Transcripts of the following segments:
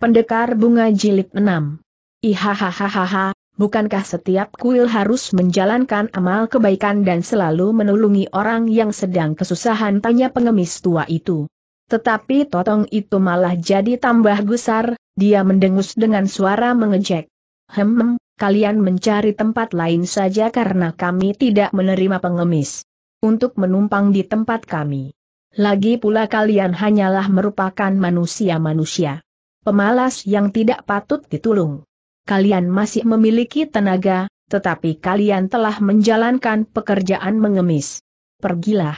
Pendekar Bunga Jilid 6 Ihahahaha, bukankah setiap kuil harus menjalankan amal kebaikan dan selalu menolongi orang yang sedang kesusahan tanya pengemis tua itu. Tetapi Totong itu malah jadi tambah gusar, dia mendengus dengan suara mengejek. Hem, kalian mencari tempat lain saja karena kami tidak menerima pengemis. Untuk menumpang di tempat kami. Lagi pula kalian hanyalah merupakan manusia-manusia pemalas yang tidak patut ditulung. Kalian masih memiliki tenaga, tetapi kalian telah menjalankan pekerjaan mengemis. Pergilah.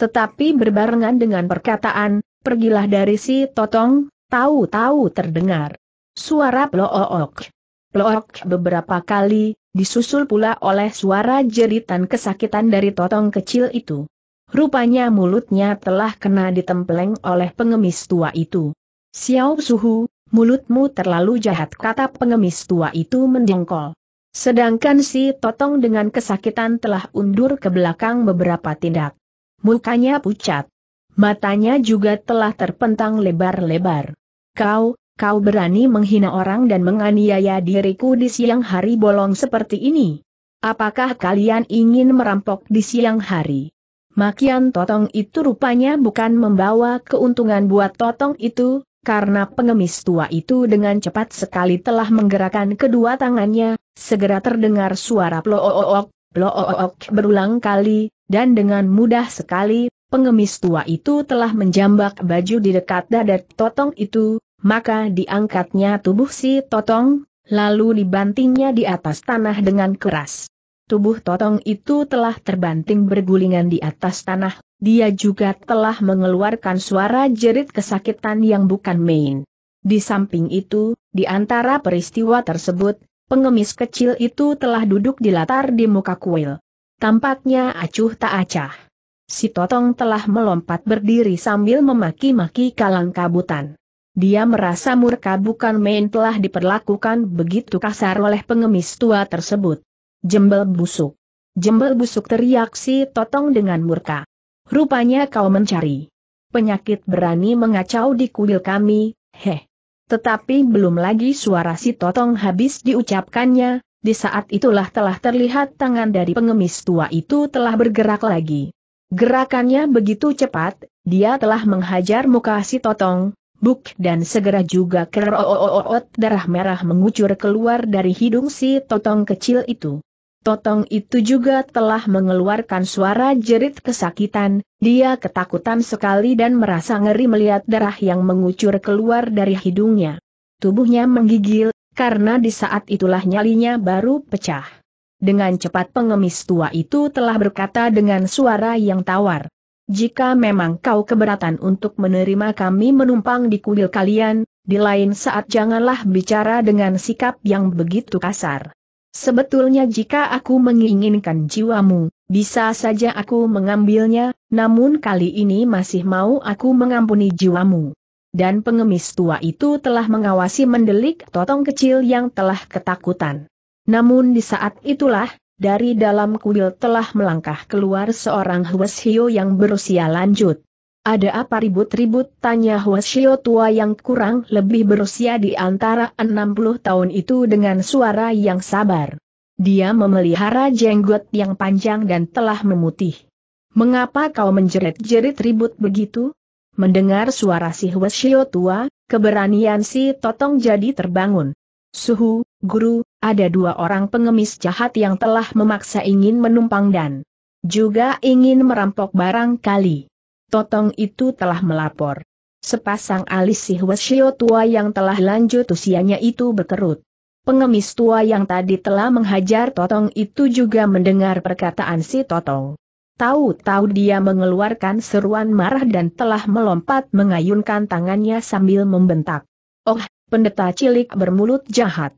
Tetapi berbarengan dengan perkataan, pergilah dari si Totong, tahu-tahu terdengar. Suara plook. Plook beberapa kali, disusul pula oleh suara jeritan kesakitan dari Totong kecil itu. Rupanya mulutnya telah kena ditempeleng oleh pengemis tua itu. Xiao Suhu, mulutmu terlalu jahat kata pengemis tua itu mendengkol. Sedangkan si Totong dengan kesakitan telah undur ke belakang beberapa tindak. Mukanya pucat. Matanya juga telah terpentang lebar-lebar. Kau, kau berani menghina orang dan menganiaya diriku di siang hari bolong seperti ini? Apakah kalian ingin merampok di siang hari? Makian Totong itu rupanya bukan membawa keuntungan buat Totong itu, karena pengemis tua itu dengan cepat sekali telah menggerakkan kedua tangannya, segera terdengar suara ploook, ploook berulang kali, dan dengan mudah sekali, pengemis tua itu telah menjambak baju di dekat dada Totong itu, maka diangkatnya tubuh si Totong, lalu dibantingnya di atas tanah dengan keras. Tubuh Totong itu telah terbanting bergulingan di atas tanah, dia juga telah mengeluarkan suara jerit kesakitan yang bukan main. Di samping itu, di antara peristiwa tersebut, pengemis kecil itu telah duduk di latar di muka kuil. Tampaknya acuh tak acah. Si Totong telah melompat berdiri sambil memaki-maki kalang kabutan. Dia merasa murka bukan main telah diperlakukan begitu kasar oleh pengemis tua tersebut. Jembel busuk. Jembel busuk teriak si Totong dengan murka. Rupanya kau mencari penyakit berani mengacau di kuil kami, heh. Tetapi belum lagi suara si Totong habis diucapkannya, di saat itulah telah terlihat tangan dari pengemis tua itu telah bergerak lagi. Gerakannya begitu cepat, dia telah menghajar muka si Totong, buk dan segera juga kerooot darah merah mengucur keluar dari hidung si Totong kecil itu. Totong itu juga telah mengeluarkan suara jerit kesakitan, dia ketakutan sekali dan merasa ngeri melihat darah yang mengucur keluar dari hidungnya. Tubuhnya menggigil, karena di saat itulah nyalinya baru pecah. Dengan cepat pengemis tua itu telah berkata dengan suara yang tawar. Jika memang kau keberatan untuk menerima kami menumpang di kuil kalian, di lain saat janganlah bicara dengan sikap yang begitu kasar. Sebetulnya jika aku menginginkan jiwamu, bisa saja aku mengambilnya, namun kali ini masih mau aku mengampuni jiwamu. Dan pengemis tua itu telah mengawasi mendelik totong kecil yang telah ketakutan. Namun di saat itulah, dari dalam kuil telah melangkah keluar seorang Hues yang berusia lanjut. Ada apa ribut-ribut? Tanya Hwasyo tua yang kurang lebih berusia di antara 60 tahun itu dengan suara yang sabar. Dia memelihara jenggot yang panjang dan telah memutih. Mengapa kau menjerit-jerit ribut begitu? Mendengar suara si Hwasyo tua, keberanian si Totong jadi terbangun. Suhu, guru, ada dua orang pengemis jahat yang telah memaksa ingin menumpang dan juga ingin merampok barang kali. Totong itu telah melapor. Sepasang alis si Hwasyo tua yang telah lanjut usianya itu berkerut. Pengemis tua yang tadi telah menghajar Totong itu juga mendengar perkataan si Totong. Tahu-tahu dia mengeluarkan seruan marah dan telah melompat mengayunkan tangannya sambil membentak. Oh, pendeta cilik bermulut jahat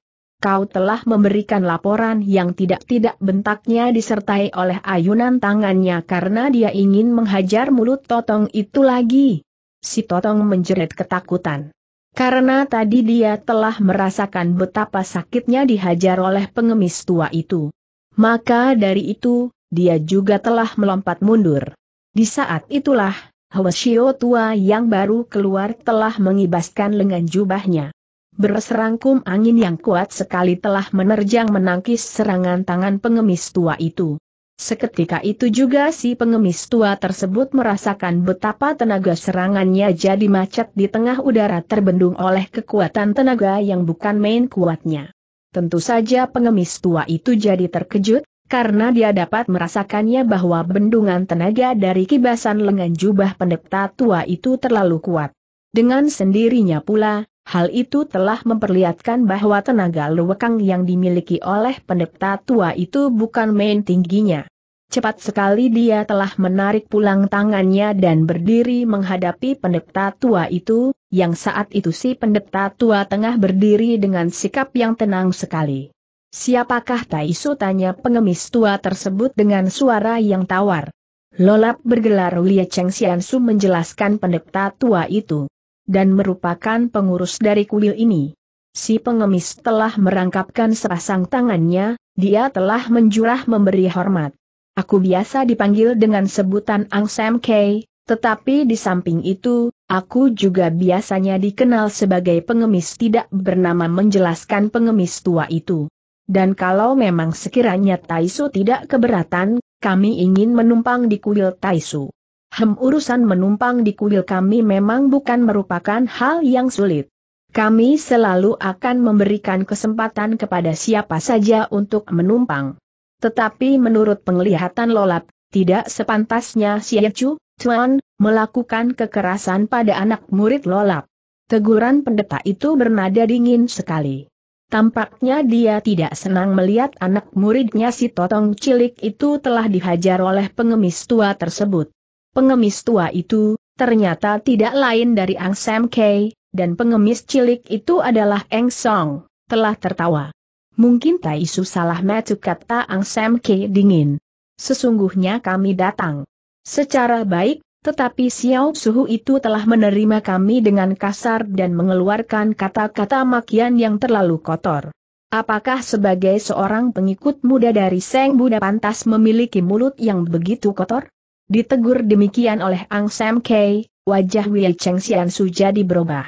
kau telah memberikan laporan yang tidak-tidak bentaknya disertai oleh ayunan tangannya karena dia ingin menghajar mulut Totong itu lagi. Si Totong menjerit ketakutan. Karena tadi dia telah merasakan betapa sakitnya dihajar oleh pengemis tua itu. Maka dari itu, dia juga telah melompat mundur. Di saat itulah, Hwasyo tua yang baru keluar telah mengibaskan lengan jubahnya. Berserangkum angin yang kuat sekali telah menerjang menangkis serangan tangan pengemis tua itu. Seketika itu juga si pengemis tua tersebut merasakan betapa tenaga serangannya jadi macet di tengah udara terbendung oleh kekuatan tenaga yang bukan main kuatnya. Tentu saja pengemis tua itu jadi terkejut, karena dia dapat merasakannya bahwa bendungan tenaga dari kibasan lengan jubah pendeta tua itu terlalu kuat. Dengan sendirinya pula, Hal itu telah memperlihatkan bahwa tenaga luwekang yang dimiliki oleh pendeta tua itu bukan main tingginya. Cepat sekali dia telah menarik pulang tangannya dan berdiri menghadapi pendeta tua itu, yang saat itu si pendeta tua tengah berdiri dengan sikap yang tenang sekali. Siapakah Taisu tanya pengemis tua tersebut dengan suara yang tawar. Lolap bergelar Lia Cheng Xiansu menjelaskan pendeta tua itu dan merupakan pengurus dari kuil ini. Si pengemis telah merangkapkan sepasang tangannya, dia telah menjurah memberi hormat. Aku biasa dipanggil dengan sebutan Ang Sam Kei, tetapi di samping itu, aku juga biasanya dikenal sebagai pengemis tidak bernama menjelaskan pengemis tua itu. Dan kalau memang sekiranya Taisu tidak keberatan, kami ingin menumpang di kuil Taisu. Hem urusan menumpang di kuil kami memang bukan merupakan hal yang sulit. Kami selalu akan memberikan kesempatan kepada siapa saja untuk menumpang. Tetapi menurut penglihatan Lolap, tidak sepantasnya si Yecu, Tuan, melakukan kekerasan pada anak murid Lolap. Teguran pendeta itu bernada dingin sekali. Tampaknya dia tidak senang melihat anak muridnya si Totong Cilik itu telah dihajar oleh pengemis tua tersebut. Pengemis tua itu, ternyata tidak lain dari Ang Sam Kei, dan pengemis cilik itu adalah Eng Song, telah tertawa. Mungkin Taisu salah metu kata Ang Sam Kei dingin. Sesungguhnya kami datang. Secara baik, tetapi Xiao Suhu itu telah menerima kami dengan kasar dan mengeluarkan kata-kata makian yang terlalu kotor. Apakah sebagai seorang pengikut muda dari Seng Buddha pantas memiliki mulut yang begitu kotor? Ditegur demikian oleh Ang Sam Kei, wajah Wei Cheng Xian Su jadi berubah.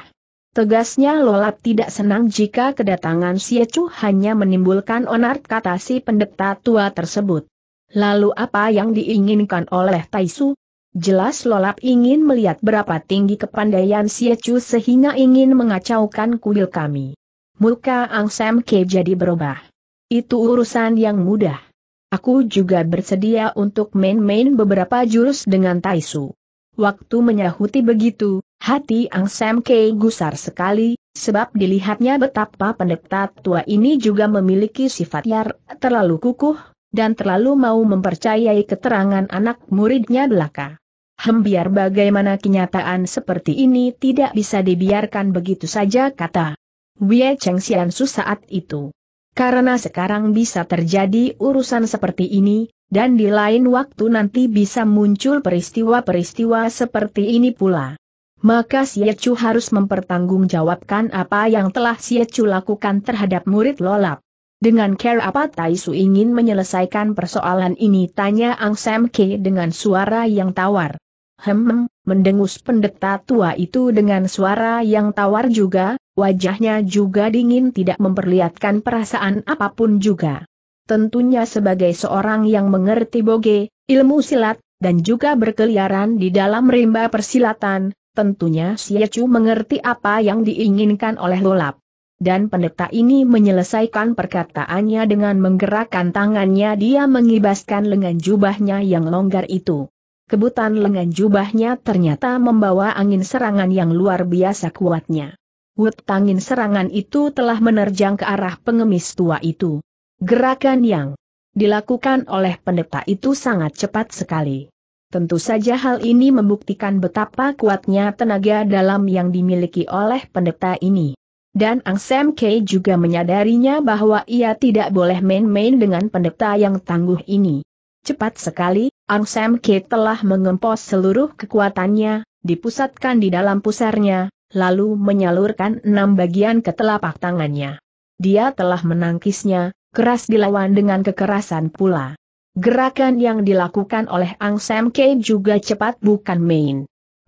Tegasnya Lolap tidak senang jika kedatangan Chu hanya menimbulkan onar kata si pendeta tua tersebut. Lalu apa yang diinginkan oleh Taisu? Jelas Lolap ingin melihat berapa tinggi kepandaian Chu sehingga ingin mengacaukan kuil kami. Muka Ang Sam Kei jadi berubah. Itu urusan yang mudah. Aku juga bersedia untuk main-main beberapa jurus dengan Taisu. Waktu menyahuti begitu, hati Ang Sam Kei gusar sekali, sebab dilihatnya betapa pendeta tua ini juga memiliki sifat yar, terlalu kukuh, dan terlalu mau mempercayai keterangan anak muridnya belaka. Hem bagaimana kenyataan seperti ini tidak bisa dibiarkan begitu saja kata Wei Cheng Xiansu saat itu. Karena sekarang bisa terjadi urusan seperti ini, dan di lain waktu nanti bisa muncul peristiwa-peristiwa seperti ini pula. Maka Siecu harus mempertanggungjawabkan apa yang telah Siecu lakukan terhadap murid Lolap. Dengan care apa Taisu ingin menyelesaikan persoalan ini tanya Ang Sam Ke dengan suara yang tawar hem, mendengus pendeta tua itu dengan suara yang tawar juga, wajahnya juga dingin tidak memperlihatkan perasaan apapun juga. Tentunya sebagai seorang yang mengerti boge, ilmu silat, dan juga berkeliaran di dalam rimba persilatan, tentunya Siecu mengerti apa yang diinginkan oleh Lolap. Dan pendeta ini menyelesaikan perkataannya dengan menggerakkan tangannya dia mengibaskan lengan jubahnya yang longgar itu kebutan lengan jubahnya ternyata membawa angin serangan yang luar biasa kuatnya. Wut angin serangan itu telah menerjang ke arah pengemis tua itu. Gerakan yang dilakukan oleh pendeta itu sangat cepat sekali. Tentu saja hal ini membuktikan betapa kuatnya tenaga dalam yang dimiliki oleh pendeta ini. Dan Ang Sam K juga menyadarinya bahwa ia tidak boleh main-main dengan pendeta yang tangguh ini. Cepat sekali, Sam Ki telah mengempos seluruh kekuatannya, dipusatkan di dalam pusarnya, lalu menyalurkan enam bagian ke telapak tangannya. Dia telah menangkisnya, keras dilawan dengan kekerasan pula. Gerakan yang dilakukan oleh Ang Sam Ki juga cepat bukan main.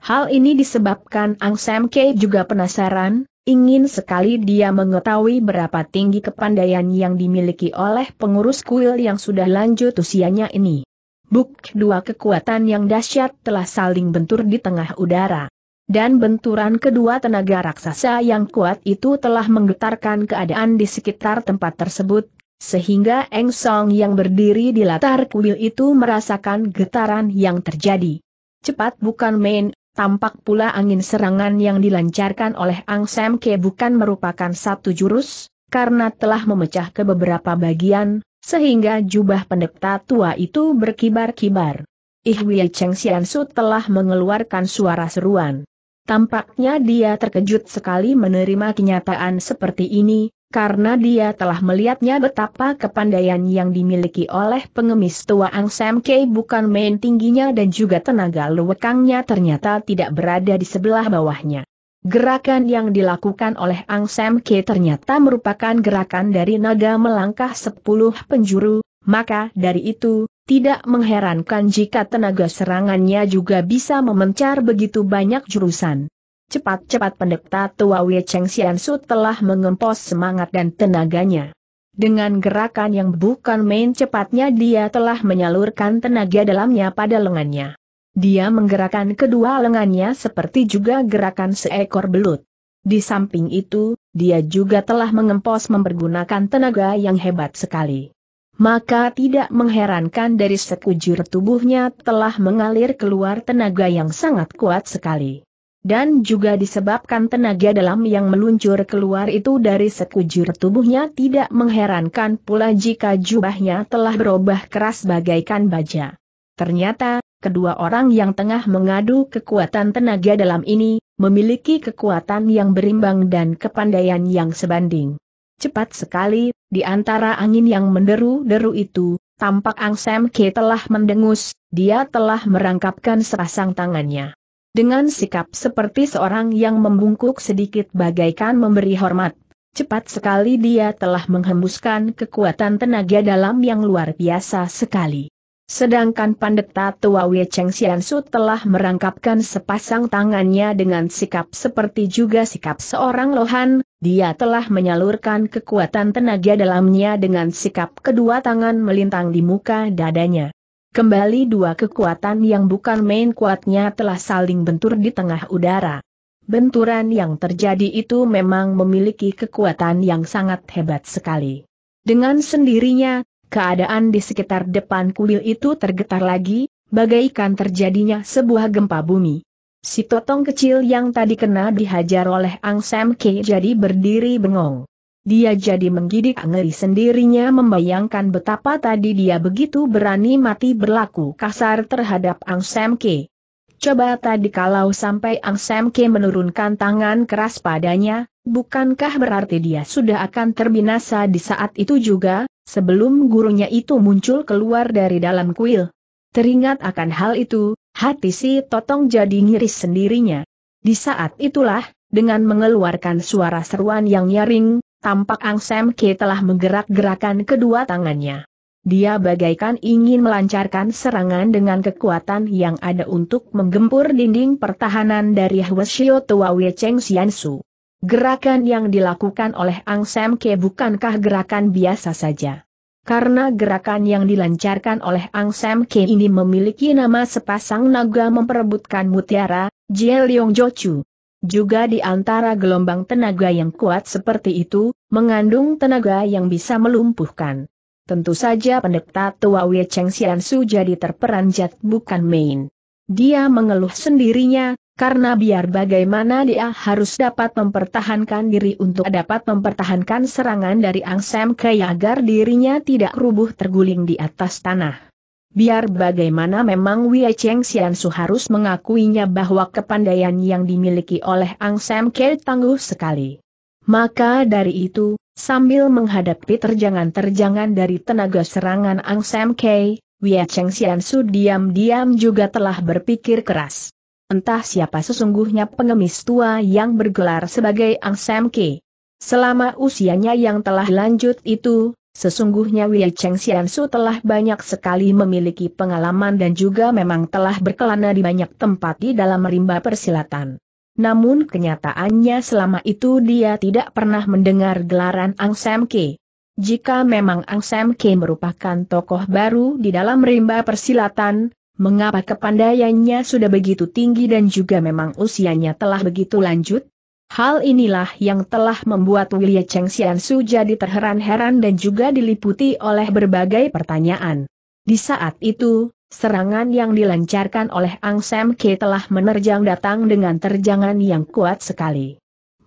Hal ini disebabkan Ang Sam Ki juga penasaran, ingin sekali dia mengetahui berapa tinggi kepandaian yang dimiliki oleh pengurus kuil yang sudah lanjut usianya ini. Buk dua kekuatan yang dahsyat telah saling bentur di tengah udara. Dan benturan kedua tenaga raksasa yang kuat itu telah menggetarkan keadaan di sekitar tempat tersebut, sehingga Eng Song yang berdiri di latar kuil itu merasakan getaran yang terjadi. Cepat bukan main, tampak pula angin serangan yang dilancarkan oleh Ang Sam Ke bukan merupakan satu jurus, karena telah memecah ke beberapa bagian, sehingga jubah pendeta tua itu berkibar-kibar. Ihwie Cheng Xiansu telah mengeluarkan suara seruan. Tampaknya dia terkejut sekali menerima kenyataan seperti ini, karena dia telah melihatnya betapa kepandaian yang dimiliki oleh pengemis tua Ang Sam Kei bukan main tingginya dan juga tenaga luwekangnya ternyata tidak berada di sebelah bawahnya. Gerakan yang dilakukan oleh Ang Sam Ke ternyata merupakan gerakan dari naga melangkah sepuluh penjuru, maka dari itu, tidak mengherankan jika tenaga serangannya juga bisa memencar begitu banyak jurusan. Cepat-cepat pendekta tua Wei Cheng Xian Su telah mengempos semangat dan tenaganya. Dengan gerakan yang bukan main cepatnya dia telah menyalurkan tenaga dalamnya pada lengannya. Dia menggerakkan kedua lengannya seperti juga gerakan seekor belut. Di samping itu, dia juga telah mengempos mempergunakan tenaga yang hebat sekali. Maka tidak mengherankan dari sekujur tubuhnya telah mengalir keluar tenaga yang sangat kuat sekali. Dan juga disebabkan tenaga dalam yang meluncur keluar itu dari sekujur tubuhnya tidak mengherankan pula jika jubahnya telah berubah keras bagaikan baja. Ternyata, kedua orang yang tengah mengadu kekuatan tenaga dalam ini, memiliki kekuatan yang berimbang dan kepandaian yang sebanding. Cepat sekali, di antara angin yang menderu-deru itu, tampak Ang Sam Ke telah mendengus, dia telah merangkapkan serasang tangannya. Dengan sikap seperti seorang yang membungkuk sedikit bagaikan memberi hormat, cepat sekali dia telah menghembuskan kekuatan tenaga dalam yang luar biasa sekali. Sedangkan Pandeta tua Wei Cheng Xiansu telah merangkapkan sepasang tangannya dengan sikap seperti juga sikap seorang lohan, dia telah menyalurkan kekuatan tenaga dalamnya dengan sikap kedua tangan melintang di muka dadanya. Kembali dua kekuatan yang bukan main kuatnya telah saling bentur di tengah udara. Benturan yang terjadi itu memang memiliki kekuatan yang sangat hebat sekali. Dengan sendirinya, Keadaan di sekitar depan kuil itu tergetar lagi, bagaikan terjadinya sebuah gempa bumi. Si totong kecil yang tadi kena dihajar oleh Ang Sam Ke jadi berdiri bengong. Dia jadi menggidik ngeri sendirinya membayangkan betapa tadi dia begitu berani mati berlaku kasar terhadap Ang Sam Ke. Coba tadi kalau sampai Ang Sam Ke menurunkan tangan keras padanya, bukankah berarti dia sudah akan terbinasa di saat itu juga? sebelum gurunya itu muncul keluar dari dalam kuil. Teringat akan hal itu, hati si Totong jadi ngiris sendirinya. Di saat itulah, dengan mengeluarkan suara seruan yang nyaring, tampak Ang Sam Ke telah menggerak-gerakan kedua tangannya. Dia bagaikan ingin melancarkan serangan dengan kekuatan yang ada untuk menggempur dinding pertahanan dari Hwasyo Tua Wei Cheng Xiansu. Gerakan yang dilakukan oleh Ang Sam Ke bukankah gerakan biasa saja? Karena gerakan yang dilancarkan oleh Ang Sam Ke ini memiliki nama sepasang naga memperebutkan mutiara, Jie Leong Jochu. Juga di antara gelombang tenaga yang kuat seperti itu, mengandung tenaga yang bisa melumpuhkan. Tentu saja pendeta tua Wei Cheng Xian Su jadi terperanjat bukan main. Dia mengeluh sendirinya, karena biar bagaimana dia harus dapat mempertahankan diri untuk dapat mempertahankan serangan dari Sam Kei agar dirinya tidak rubuh terguling di atas tanah. Biar bagaimana memang Wei Cheng Xiansu harus mengakuinya bahwa kepandaian yang dimiliki oleh Sam Kei tangguh sekali. Maka dari itu, sambil menghadapi terjangan-terjangan dari tenaga serangan Sam Kei, Wia Cheng Xiansu diam-diam juga telah berpikir keras. Entah siapa sesungguhnya pengemis tua yang bergelar sebagai Ang Sam Ke. Selama usianya yang telah lanjut itu, sesungguhnya Wia Cheng Xiansu telah banyak sekali memiliki pengalaman dan juga memang telah berkelana di banyak tempat di dalam rimba persilatan. Namun kenyataannya selama itu dia tidak pernah mendengar gelaran Ang Sam Ke. Jika memang Ang Sam K merupakan tokoh baru di dalam rimba persilatan, mengapa kepandaiannya sudah begitu tinggi dan juga memang usianya telah begitu lanjut? Hal inilah yang telah membuat William Cheng Xian Su jadi terheran-heran dan juga diliputi oleh berbagai pertanyaan. Di saat itu, serangan yang dilancarkan oleh Ang Sam K telah menerjang datang dengan terjangan yang kuat sekali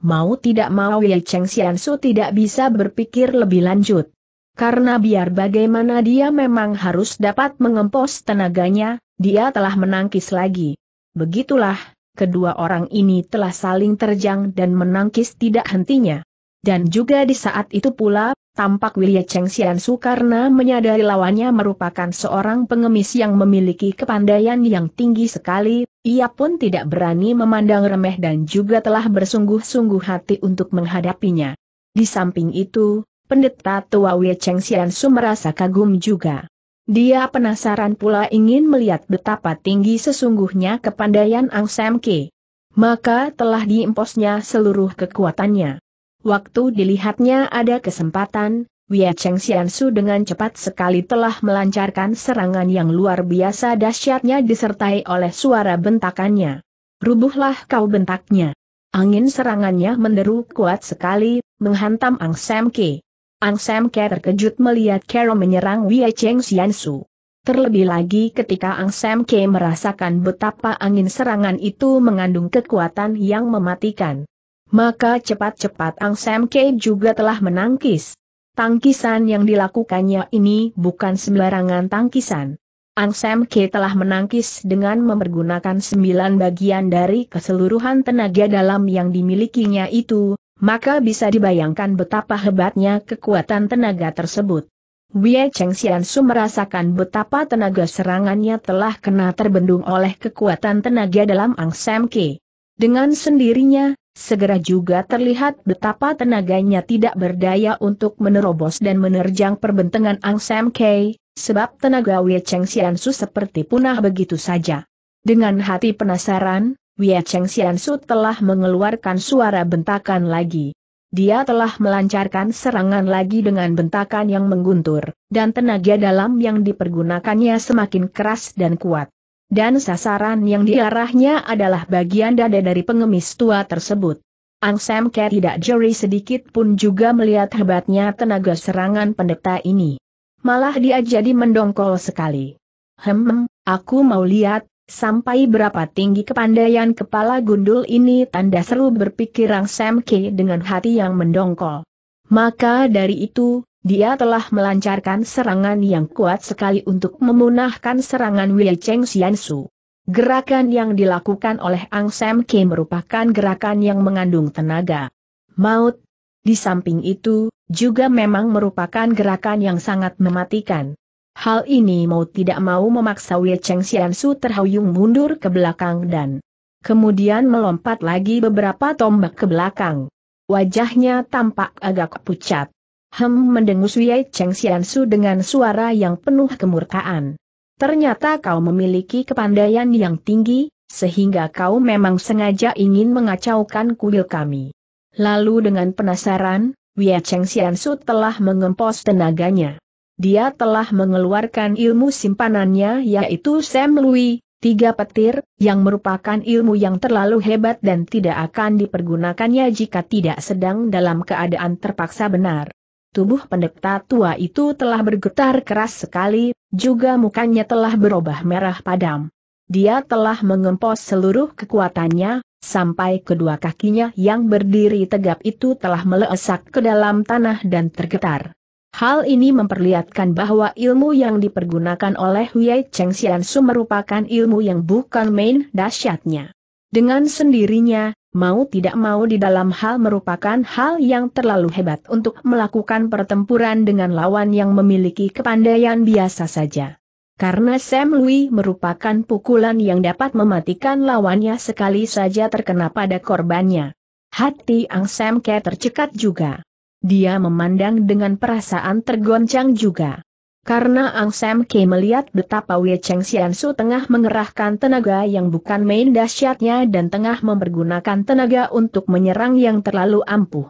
mau tidak mau Ye Cheng su tidak bisa berpikir lebih lanjut. Karena biar bagaimana dia memang harus dapat mengempos tenaganya, dia telah menangkis lagi. Begitulah, kedua orang ini telah saling terjang dan menangkis tidak hentinya. Dan juga di saat itu pula, Tampak Wilia Cheng Xian Su karena menyadari lawannya merupakan seorang pengemis yang memiliki kepandaian yang tinggi sekali, ia pun tidak berani memandang remeh dan juga telah bersungguh-sungguh hati untuk menghadapinya. Di samping itu, pendeta tua Wilia Cheng Xian Su merasa kagum juga. Dia penasaran pula ingin melihat betapa tinggi sesungguhnya kepandaian Ang Sam Ke. Maka telah diimposnya seluruh kekuatannya. Waktu dilihatnya ada kesempatan, Wei Cheng Xiansu dengan cepat sekali telah melancarkan serangan yang luar biasa dahsyatnya disertai oleh suara bentakannya. Rubuhlah kau bentaknya. Angin serangannya menderu kuat sekali, menghantam Ang Sam Ke. Ang Sam Ke terkejut melihat Carol menyerang Wei Cheng Xiansu. Terlebih lagi ketika Ang Sam Ke merasakan betapa angin serangan itu mengandung kekuatan yang mematikan. Maka cepat-cepat Ang Sam Kei juga telah menangkis. Tangkisan yang dilakukannya ini bukan sembarangan tangkisan. Ang Sam Kei telah menangkis dengan mempergunakan sembilan bagian dari keseluruhan tenaga dalam yang dimilikinya itu, maka bisa dibayangkan betapa hebatnya kekuatan tenaga tersebut. Wei Cheng Xiansu merasakan betapa tenaga serangannya telah kena terbendung oleh kekuatan tenaga dalam Ang Sam Kei. Dengan sendirinya, segera juga terlihat betapa tenaganya tidak berdaya untuk menerobos dan menerjang perbentengan Ang Sam Kei, sebab tenaga Wei Cheng Su seperti punah begitu saja. Dengan hati penasaran, Wei Cheng Su telah mengeluarkan suara bentakan lagi. Dia telah melancarkan serangan lagi dengan bentakan yang mengguntur, dan tenaga dalam yang dipergunakannya semakin keras dan kuat dan sasaran yang diarahnya adalah bagian dada dari pengemis tua tersebut. Ang Sam Ke tidak jeri sedikit pun juga melihat hebatnya tenaga serangan pendeta ini. Malah dia jadi mendongkol sekali. Hem, aku mau lihat, sampai berapa tinggi kepandaian kepala gundul ini tanda seru berpikir Ang Sam Ke dengan hati yang mendongkol. Maka dari itu, dia telah melancarkan serangan yang kuat sekali untuk memunahkan serangan Wei Cheng Xiansu. Gerakan yang dilakukan oleh Ang Sam Kim merupakan gerakan yang mengandung tenaga. Maut. Di samping itu, juga memang merupakan gerakan yang sangat mematikan. Hal ini mau tidak mau memaksa Wei Cheng Xiansu terhuyung mundur ke belakang dan kemudian melompat lagi beberapa tombak ke belakang. Wajahnya tampak agak pucat. Hem mendengus Wei Cheng Xiansu dengan suara yang penuh kemurkaan. Ternyata kau memiliki kepandaian yang tinggi, sehingga kau memang sengaja ingin mengacaukan kuil kami. Lalu dengan penasaran, Wei Cheng Xiansu telah mengempos tenaganya. Dia telah mengeluarkan ilmu simpanannya yaitu Sam Lui, tiga petir, yang merupakan ilmu yang terlalu hebat dan tidak akan dipergunakannya jika tidak sedang dalam keadaan terpaksa benar. Tubuh pendeta tua itu telah bergetar keras sekali, juga mukanya telah berubah merah padam. Dia telah mengempos seluruh kekuatannya, sampai kedua kakinya yang berdiri tegap itu telah melesak ke dalam tanah dan tergetar. Hal ini memperlihatkan bahwa ilmu yang dipergunakan oleh Wei Cheng Xiansu merupakan ilmu yang bukan main dahsyatnya. Dengan sendirinya, mau tidak mau di dalam hal merupakan hal yang terlalu hebat untuk melakukan pertempuran dengan lawan yang memiliki kepandaian biasa saja. Karena Sam Lui merupakan pukulan yang dapat mematikan lawannya sekali saja terkena pada korbannya. Hati Ang Sam Ke tercekat juga. Dia memandang dengan perasaan tergoncang juga. Karena Ang Sam K melihat betapa Wei Cheng Su tengah mengerahkan tenaga yang bukan main dahsyatnya dan tengah mempergunakan tenaga untuk menyerang yang terlalu ampuh.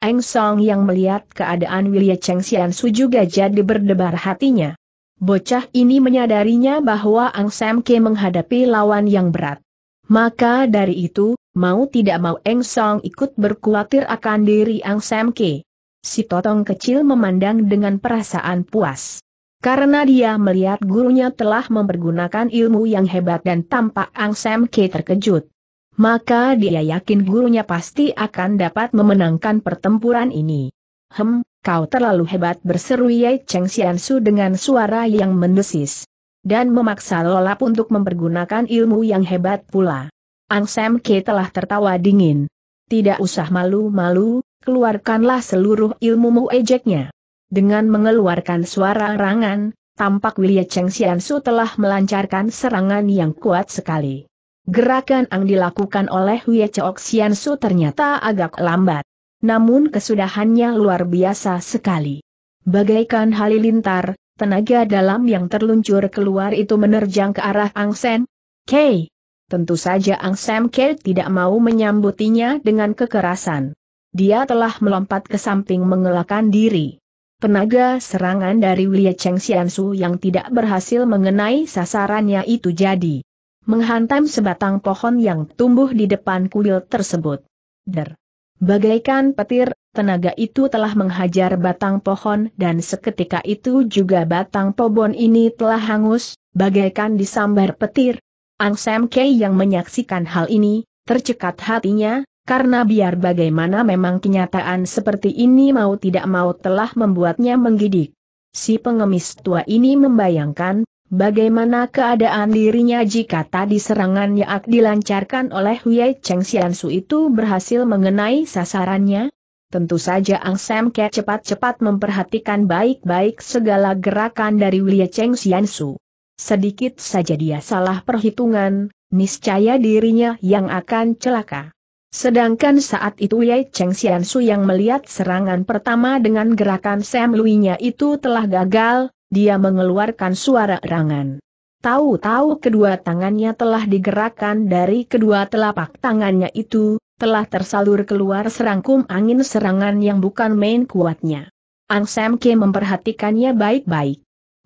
Eng Song yang melihat keadaan Wei Cheng Su juga jadi berdebar hatinya. Bocah ini menyadarinya bahwa Ang Sam K menghadapi lawan yang berat. Maka dari itu, mau tidak mau Eng Song ikut berkhawatir akan diri Ang Sam K. Si Totong kecil memandang dengan perasaan puas. Karena dia melihat gurunya telah mempergunakan ilmu yang hebat dan tampak Ang Sam Ke terkejut. Maka dia yakin gurunya pasti akan dapat memenangkan pertempuran ini. Hem, kau terlalu hebat berseru Ye Cheng Su dengan suara yang mendesis. Dan memaksa lolap untuk mempergunakan ilmu yang hebat pula. Ang Sam Ke telah tertawa dingin. Tidak usah malu-malu, keluarkanlah seluruh ilmumu ejeknya. Dengan mengeluarkan suara rangan, tampak William Cheng Xiansu telah melancarkan serangan yang kuat sekali. Gerakan yang dilakukan oleh Wia Chok Sian ternyata agak lambat. Namun kesudahannya luar biasa sekali. Bagaikan halilintar, tenaga dalam yang terluncur keluar itu menerjang ke arah Ang Sen. Kei! Tentu saja Ang Sam Kei tidak mau menyambutinya dengan kekerasan. Dia telah melompat ke samping mengelakkan diri. Tenaga serangan dari Wia Cheng Xiansu yang tidak berhasil mengenai sasarannya itu jadi menghantam sebatang pohon yang tumbuh di depan kuil tersebut. Der. Bagaikan petir, tenaga itu telah menghajar batang pohon dan seketika itu juga batang pohon ini telah hangus, bagaikan disambar petir. Ang Sam Kei yang menyaksikan hal ini, tercekat hatinya, karena biar bagaimana memang kenyataan seperti ini mau tidak mau telah membuatnya menggidik. Si pengemis tua ini membayangkan, bagaimana keadaan dirinya jika tadi serangan yang dilancarkan oleh Wei Cheng Xiansu itu berhasil mengenai sasarannya? Tentu saja Ang Sam Ke cepat-cepat memperhatikan baik-baik segala gerakan dari Wei Cheng Xiansu. Sedikit saja dia salah perhitungan, niscaya dirinya yang akan celaka. Sedangkan saat itu Yai Cheng Xian Su yang melihat serangan pertama dengan gerakan Sam Luinya itu telah gagal, dia mengeluarkan suara erangan. Tahu-tahu kedua tangannya telah digerakkan dari kedua telapak tangannya itu, telah tersalur keluar serangkum angin serangan yang bukan main kuatnya. Ang Sam Ke memperhatikannya baik-baik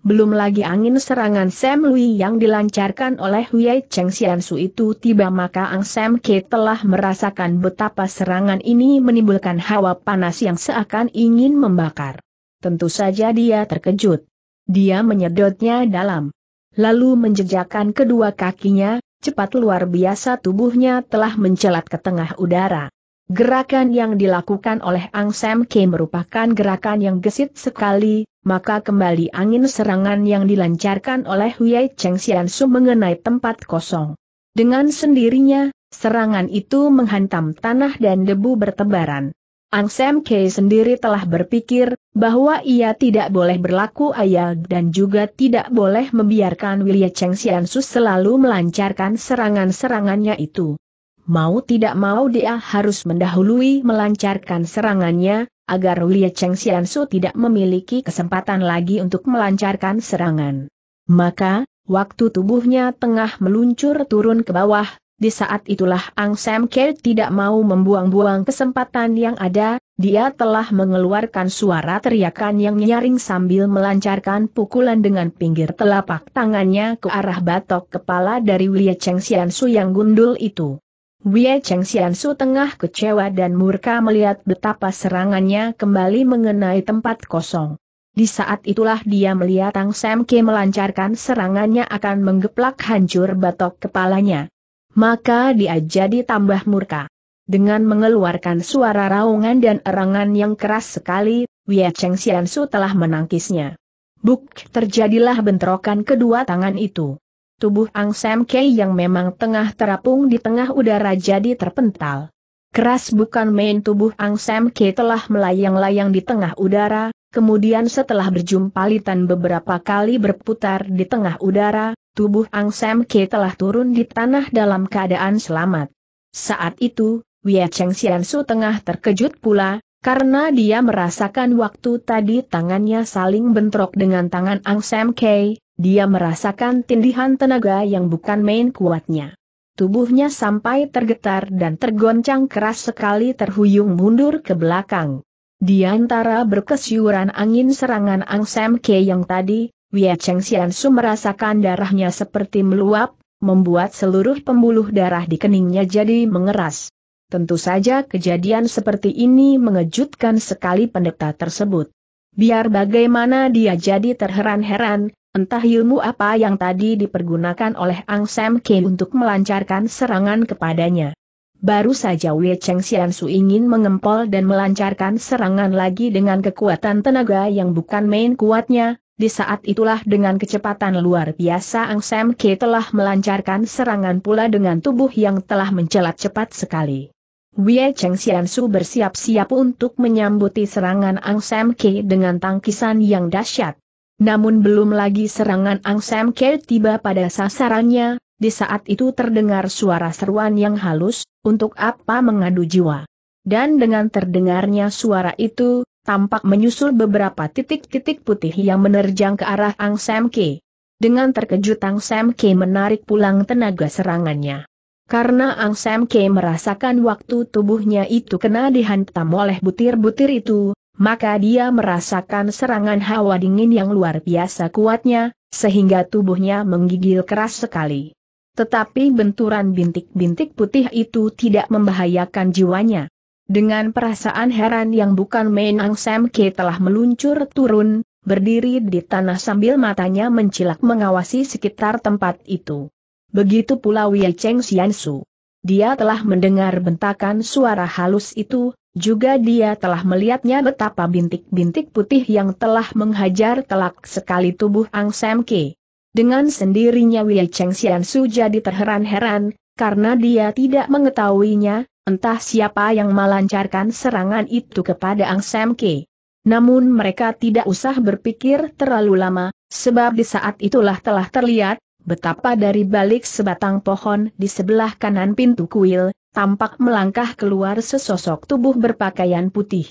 belum lagi angin serangan Sam Lui yang dilancarkan oleh Wei Cheng Xiansu itu tiba maka Ang Sam Ke telah merasakan betapa serangan ini menimbulkan hawa panas yang seakan ingin membakar. Tentu saja dia terkejut. Dia menyedotnya dalam. Lalu menjejakkan kedua kakinya, cepat luar biasa tubuhnya telah mencelat ke tengah udara. Gerakan yang dilakukan oleh Ang Sam Ke merupakan gerakan yang gesit sekali, maka kembali angin serangan yang dilancarkan oleh Huyai Cheng Xiansu mengenai tempat kosong. Dengan sendirinya, serangan itu menghantam tanah dan debu bertebaran. Ang Sam Kei sendiri telah berpikir bahwa ia tidak boleh berlaku ayal dan juga tidak boleh membiarkan William Cheng Xiansu selalu melancarkan serangan-serangannya itu. Mau tidak mau dia harus mendahului melancarkan serangannya, agar Lia Cheng Xiansu tidak memiliki kesempatan lagi untuk melancarkan serangan. Maka, waktu tubuhnya tengah meluncur turun ke bawah, di saat itulah Ang Sam Ke tidak mau membuang-buang kesempatan yang ada, dia telah mengeluarkan suara teriakan yang nyaring sambil melancarkan pukulan dengan pinggir telapak tangannya ke arah batok kepala dari Wia Cheng Xiansu yang gundul itu. Wie Cheng Xiansu tengah kecewa dan murka melihat betapa serangannya kembali mengenai tempat kosong. Di saat itulah dia melihat Tang Sam Ke melancarkan serangannya akan menggeplak hancur batok kepalanya. Maka dia jadi tambah murka. Dengan mengeluarkan suara raungan dan erangan yang keras sekali, Wie Cheng Xiansu telah menangkisnya. Buk terjadilah bentrokan kedua tangan itu tubuh Ang Sam Kei yang memang tengah terapung di tengah udara jadi terpental. Keras bukan main tubuh Ang Sam Kei telah melayang-layang di tengah udara, kemudian setelah berjumpa litan beberapa kali berputar di tengah udara, tubuh Ang Sam Kei telah turun di tanah dalam keadaan selamat. Saat itu, Wia Cheng Xian Su tengah terkejut pula, karena dia merasakan waktu tadi tangannya saling bentrok dengan tangan Ang Sam Kei, dia merasakan tindihan tenaga yang bukan main kuatnya. Tubuhnya sampai tergetar dan tergoncang keras sekali terhuyung mundur ke belakang. Di antara berkesyuran angin serangan Ang Sam Ke yang tadi, Wia Cheng Xian Su merasakan darahnya seperti meluap, membuat seluruh pembuluh darah di keningnya jadi mengeras. Tentu saja kejadian seperti ini mengejutkan sekali pendeta tersebut. Biar bagaimana dia jadi terheran-heran, Entah ilmu apa yang tadi dipergunakan oleh Ang Sam Kim untuk melancarkan serangan kepadanya. Baru saja Wei Cheng Xian Su ingin mengempol dan melancarkan serangan lagi dengan kekuatan tenaga yang bukan main kuatnya, di saat itulah dengan kecepatan luar biasa Ang Sam Ke telah melancarkan serangan pula dengan tubuh yang telah mencelat cepat sekali. Wei Cheng Xian Su bersiap-siap untuk menyambuti serangan Ang Sam Ke dengan tangkisan yang dahsyat. Namun belum lagi serangan Ang Sam Ke tiba pada sasarannya, di saat itu terdengar suara seruan yang halus, untuk apa mengadu jiwa. Dan dengan terdengarnya suara itu, tampak menyusul beberapa titik-titik putih yang menerjang ke arah Ang Sam Ke. Dengan terkejut Ang Sam Ke menarik pulang tenaga serangannya. Karena Ang Sam Ke merasakan waktu tubuhnya itu kena dihantam oleh butir-butir itu, maka dia merasakan serangan hawa dingin yang luar biasa kuatnya, sehingga tubuhnya menggigil keras sekali. Tetapi benturan bintik-bintik putih itu tidak membahayakan jiwanya. Dengan perasaan heran yang bukan main Ang Sam Ke telah meluncur turun, berdiri di tanah sambil matanya mencilak mengawasi sekitar tempat itu. Begitu pula Wei Cheng Xiansu. Dia telah mendengar bentakan suara halus itu, juga dia telah melihatnya betapa bintik-bintik putih yang telah menghajar telak sekali tubuh Ang Sam Ke. Dengan sendirinya Wei Cheng Xian Su jadi terheran-heran, karena dia tidak mengetahuinya, entah siapa yang melancarkan serangan itu kepada Ang Sam Ke. Namun mereka tidak usah berpikir terlalu lama, sebab di saat itulah telah terlihat, betapa dari balik sebatang pohon di sebelah kanan pintu kuil, tampak melangkah keluar sesosok tubuh berpakaian putih.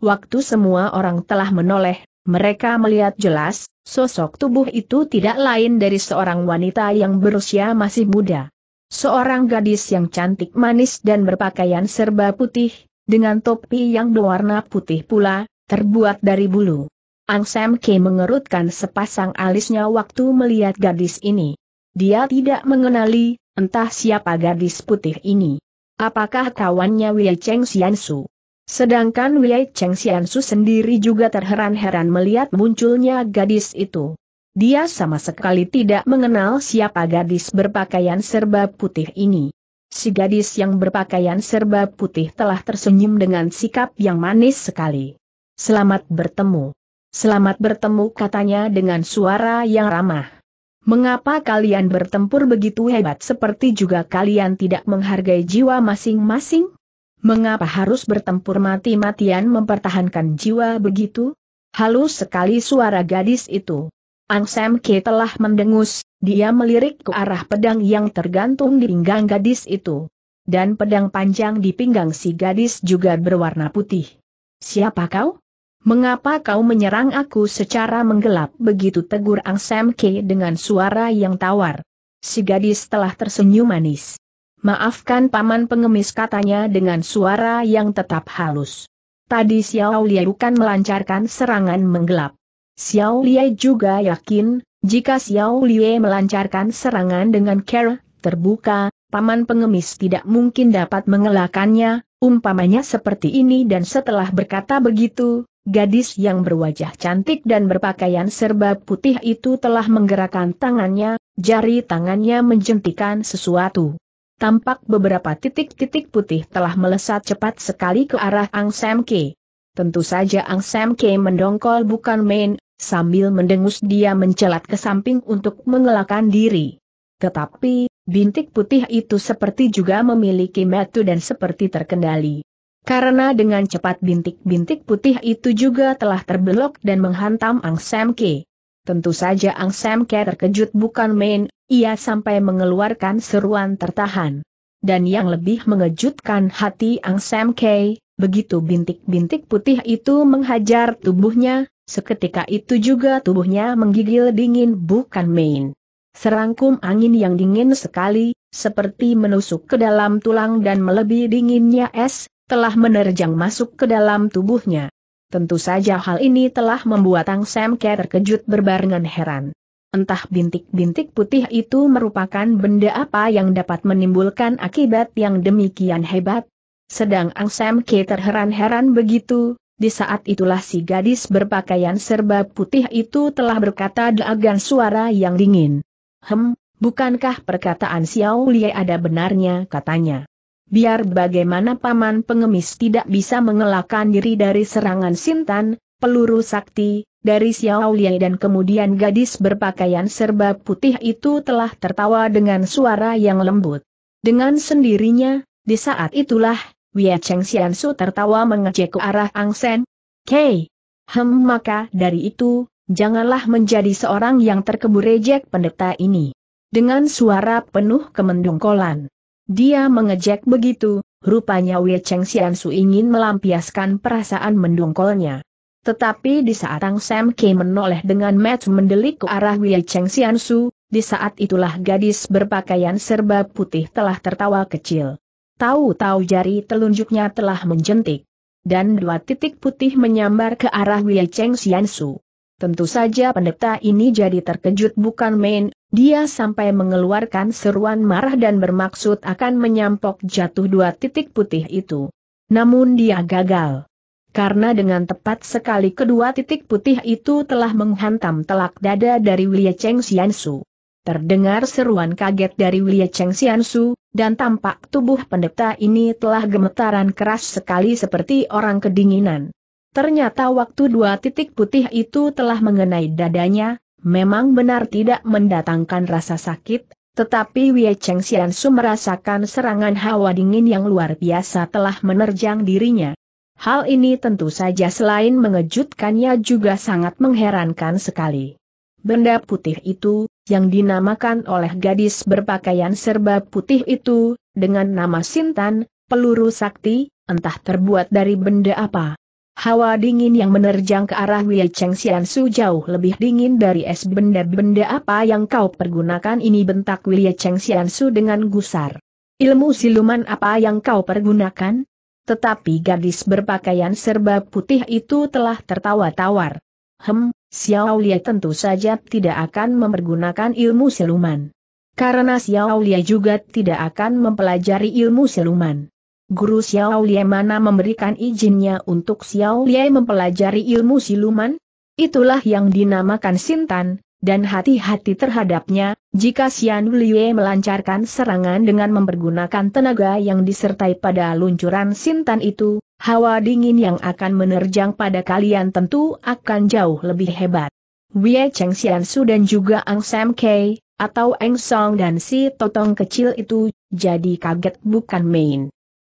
Waktu semua orang telah menoleh, mereka melihat jelas, sosok tubuh itu tidak lain dari seorang wanita yang berusia masih muda. Seorang gadis yang cantik manis dan berpakaian serba putih, dengan topi yang berwarna putih pula, terbuat dari bulu. Ang Sam Ke mengerutkan sepasang alisnya waktu melihat gadis ini. Dia tidak mengenali, entah siapa gadis putih ini. Apakah kawannya Wei Cheng Xiansu? Sedangkan Wei Cheng Xiansu sendiri juga terheran-heran melihat munculnya gadis itu. Dia sama sekali tidak mengenal siapa gadis berpakaian serba putih ini. Si gadis yang berpakaian serba putih telah tersenyum dengan sikap yang manis sekali. Selamat bertemu. Selamat bertemu katanya dengan suara yang ramah. Mengapa kalian bertempur begitu hebat seperti juga kalian tidak menghargai jiwa masing-masing? Mengapa harus bertempur mati-matian mempertahankan jiwa begitu? Halus sekali suara gadis itu. Ang Sam Ke telah mendengus, dia melirik ke arah pedang yang tergantung di pinggang gadis itu. Dan pedang panjang di pinggang si gadis juga berwarna putih. Siapa kau? Mengapa kau menyerang aku secara menggelap begitu tegur Ang Sam Ke dengan suara yang tawar? Si gadis telah tersenyum manis. Maafkan paman pengemis katanya dengan suara yang tetap halus. Tadi Xiao Liai bukan melancarkan serangan menggelap. Xiao Liai juga yakin, jika Xiao Liai melancarkan serangan dengan care terbuka, paman pengemis tidak mungkin dapat mengelakannya, umpamanya seperti ini dan setelah berkata begitu, gadis yang berwajah cantik dan berpakaian serba putih itu telah menggerakkan tangannya, jari tangannya menjentikan sesuatu. Tampak beberapa titik-titik putih telah melesat cepat sekali ke arah Ang Sam Ke. Tentu saja Ang Sam Ke mendongkol bukan main, sambil mendengus dia mencelat ke samping untuk mengelakkan diri. Tetapi, bintik putih itu seperti juga memiliki metu dan seperti terkendali. Karena dengan cepat bintik-bintik putih itu juga telah terbelok dan menghantam Ang Sam Ke. Tentu saja Ang Sam Ke terkejut bukan main, ia sampai mengeluarkan seruan tertahan. Dan yang lebih mengejutkan hati Ang Sam Ke, begitu bintik-bintik putih itu menghajar tubuhnya, seketika itu juga tubuhnya menggigil dingin bukan main. Serangkum angin yang dingin sekali, seperti menusuk ke dalam tulang dan melebihi dinginnya es, telah menerjang masuk ke dalam tubuhnya. Tentu saja hal ini telah membuat Ang Sam Ke terkejut berbarengan heran. Entah bintik-bintik putih itu merupakan benda apa yang dapat menimbulkan akibat yang demikian hebat. Sedang Ang Sam Ke terheran-heran begitu, di saat itulah si gadis berpakaian serba putih itu telah berkata dengan suara yang dingin. Hem, bukankah perkataan Xiao Lie ada benarnya katanya. Biar bagaimana paman pengemis tidak bisa mengelakkan diri dari serangan Sintan, peluru sakti, dari Xiao Lie dan kemudian gadis berpakaian serba putih itu telah tertawa dengan suara yang lembut. Dengan sendirinya, di saat itulah, Wei Cheng Xiansu tertawa mengejek ke arah Ang Sen. Kei! Hem maka dari itu, janganlah menjadi seorang yang terkebur rejek pendeta ini. Dengan suara penuh kemendungkolan, Dia mengejek begitu, rupanya Wei Cheng Su ingin melampiaskan perasaan mendungkolnya. Tetapi di saat Ang Sam Ke menoleh dengan match mendelik ke arah Wei Cheng Su, di saat itulah gadis berpakaian serba putih telah tertawa kecil. Tahu-tahu jari telunjuknya telah menjentik. Dan dua titik putih menyambar ke arah Wei Cheng Su. Tentu saja pendeta ini jadi terkejut bukan main, dia sampai mengeluarkan seruan marah dan bermaksud akan menyampok jatuh dua titik putih itu. Namun dia gagal. Karena dengan tepat sekali kedua titik putih itu telah menghantam telak dada dari Wia Cheng Xiansu. Terdengar seruan kaget dari Wia Cheng Xiansu, dan tampak tubuh pendeta ini telah gemetaran keras sekali seperti orang kedinginan. Ternyata waktu dua titik putih itu telah mengenai dadanya, memang benar tidak mendatangkan rasa sakit, tetapi Wei Cheng Xiansu merasakan serangan hawa dingin yang luar biasa telah menerjang dirinya. Hal ini tentu saja selain mengejutkannya juga sangat mengherankan sekali. Benda putih itu, yang dinamakan oleh gadis berpakaian serba putih itu, dengan nama Sintan, peluru sakti, entah terbuat dari benda apa. Hawa dingin yang menerjang ke arah Wei Cheng Xian Su jauh lebih dingin dari es benda-benda apa yang kau pergunakan ini bentak Wei Cheng Xian Su dengan gusar. Ilmu siluman apa yang kau pergunakan? Tetapi gadis berpakaian serba putih itu telah tertawa tawar. Hem, Xiao Lia tentu saja tidak akan mempergunakan ilmu siluman. Karena Xiao Lia juga tidak akan mempelajari ilmu siluman. Guru Xiao Lie mana memberikan izinnya untuk Xiao Lie mempelajari ilmu siluman? Itulah yang dinamakan Sintan, dan hati-hati terhadapnya, jika Xian Lie melancarkan serangan dengan mempergunakan tenaga yang disertai pada luncuran Sintan itu, hawa dingin yang akan menerjang pada kalian tentu akan jauh lebih hebat. Wei Cheng Xian Su dan juga Ang Sam Kei, atau Eng Song dan si Totong kecil itu, jadi kaget bukan main.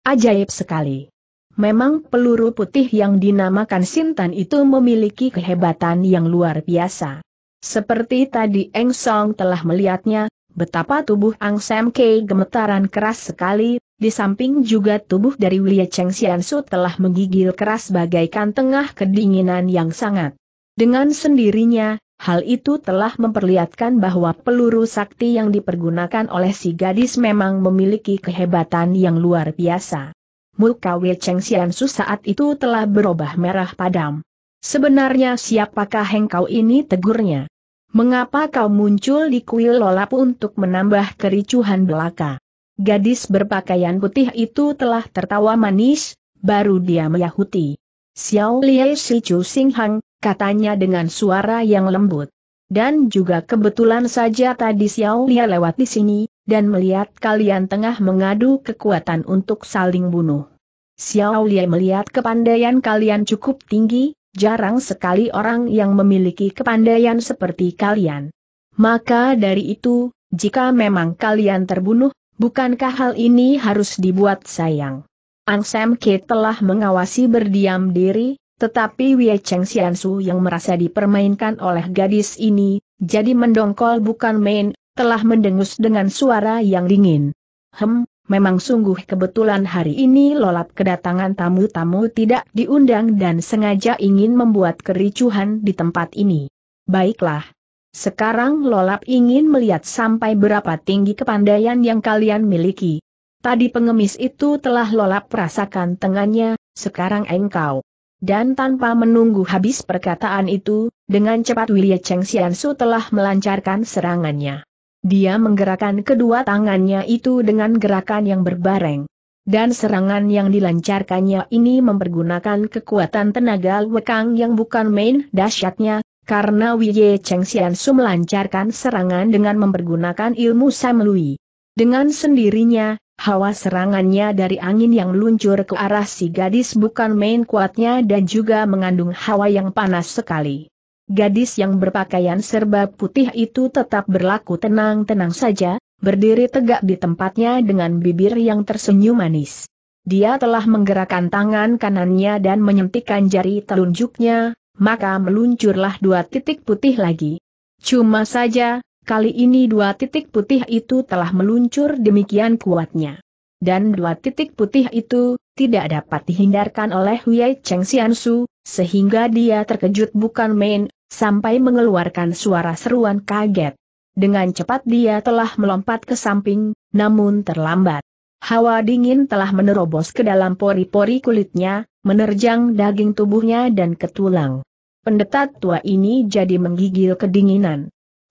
Ajaib sekali. Memang peluru putih yang dinamakan Sintan itu memiliki kehebatan yang luar biasa. Seperti tadi Eng Song telah melihatnya, betapa tubuh Ang Sam K gemetaran keras sekali, di samping juga tubuh dari Wei Cheng Xiansu telah menggigil keras bagaikan tengah kedinginan yang sangat. Dengan sendirinya, Hal itu telah memperlihatkan bahwa peluru sakti yang dipergunakan oleh si gadis memang memiliki kehebatan yang luar biasa. Muka Wei Cheng Xiansu saat itu telah berubah merah padam. Sebenarnya siapakah engkau ini tegurnya? Mengapa kau muncul di kuil lolap untuk menambah kericuhan belaka? Gadis berpakaian putih itu telah tertawa manis, baru dia meyahuti. Xiao Liye Si Chu Sing Hang, katanya dengan suara yang lembut. Dan juga kebetulan saja tadi Xiao Lia lewat di sini, dan melihat kalian tengah mengadu kekuatan untuk saling bunuh. Xiao Lia melihat kepandaian kalian cukup tinggi, jarang sekali orang yang memiliki kepandaian seperti kalian. Maka dari itu, jika memang kalian terbunuh, bukankah hal ini harus dibuat sayang? Ang Sam Ke telah mengawasi berdiam diri, tetapi Wei Cheng Xiansu yang merasa dipermainkan oleh gadis ini, jadi mendongkol bukan main, telah mendengus dengan suara yang dingin. Hem, memang sungguh kebetulan hari ini lolap kedatangan tamu-tamu tidak diundang dan sengaja ingin membuat kericuhan di tempat ini. Baiklah. Sekarang lolap ingin melihat sampai berapa tinggi kepandaian yang kalian miliki. Tadi pengemis itu telah lolap perasakan tangannya, sekarang engkau. Dan tanpa menunggu habis perkataan itu, dengan cepat Wilya Cheng Xiansu telah melancarkan serangannya. Dia menggerakkan kedua tangannya itu dengan gerakan yang berbareng. Dan serangan yang dilancarkannya ini mempergunakan kekuatan tenaga lekang yang bukan main dahsyatnya, karena Wiye Cheng Xiansu melancarkan serangan dengan mempergunakan ilmu Lui. Dengan sendirinya, Hawa serangannya dari angin yang luncur ke arah si gadis bukan main kuatnya dan juga mengandung hawa yang panas sekali. Gadis yang berpakaian serba putih itu tetap berlaku tenang-tenang saja, berdiri tegak di tempatnya dengan bibir yang tersenyum manis. Dia telah menggerakkan tangan kanannya dan menyentikan jari telunjuknya, maka meluncurlah dua titik putih lagi. Cuma saja, Kali ini dua titik putih itu telah meluncur demikian kuatnya. Dan dua titik putih itu, tidak dapat dihindarkan oleh Wei Cheng Xiansu, sehingga dia terkejut bukan main, sampai mengeluarkan suara seruan kaget. Dengan cepat dia telah melompat ke samping, namun terlambat. Hawa dingin telah menerobos ke dalam pori-pori kulitnya, menerjang daging tubuhnya dan ketulang. Pendeta tua ini jadi menggigil kedinginan.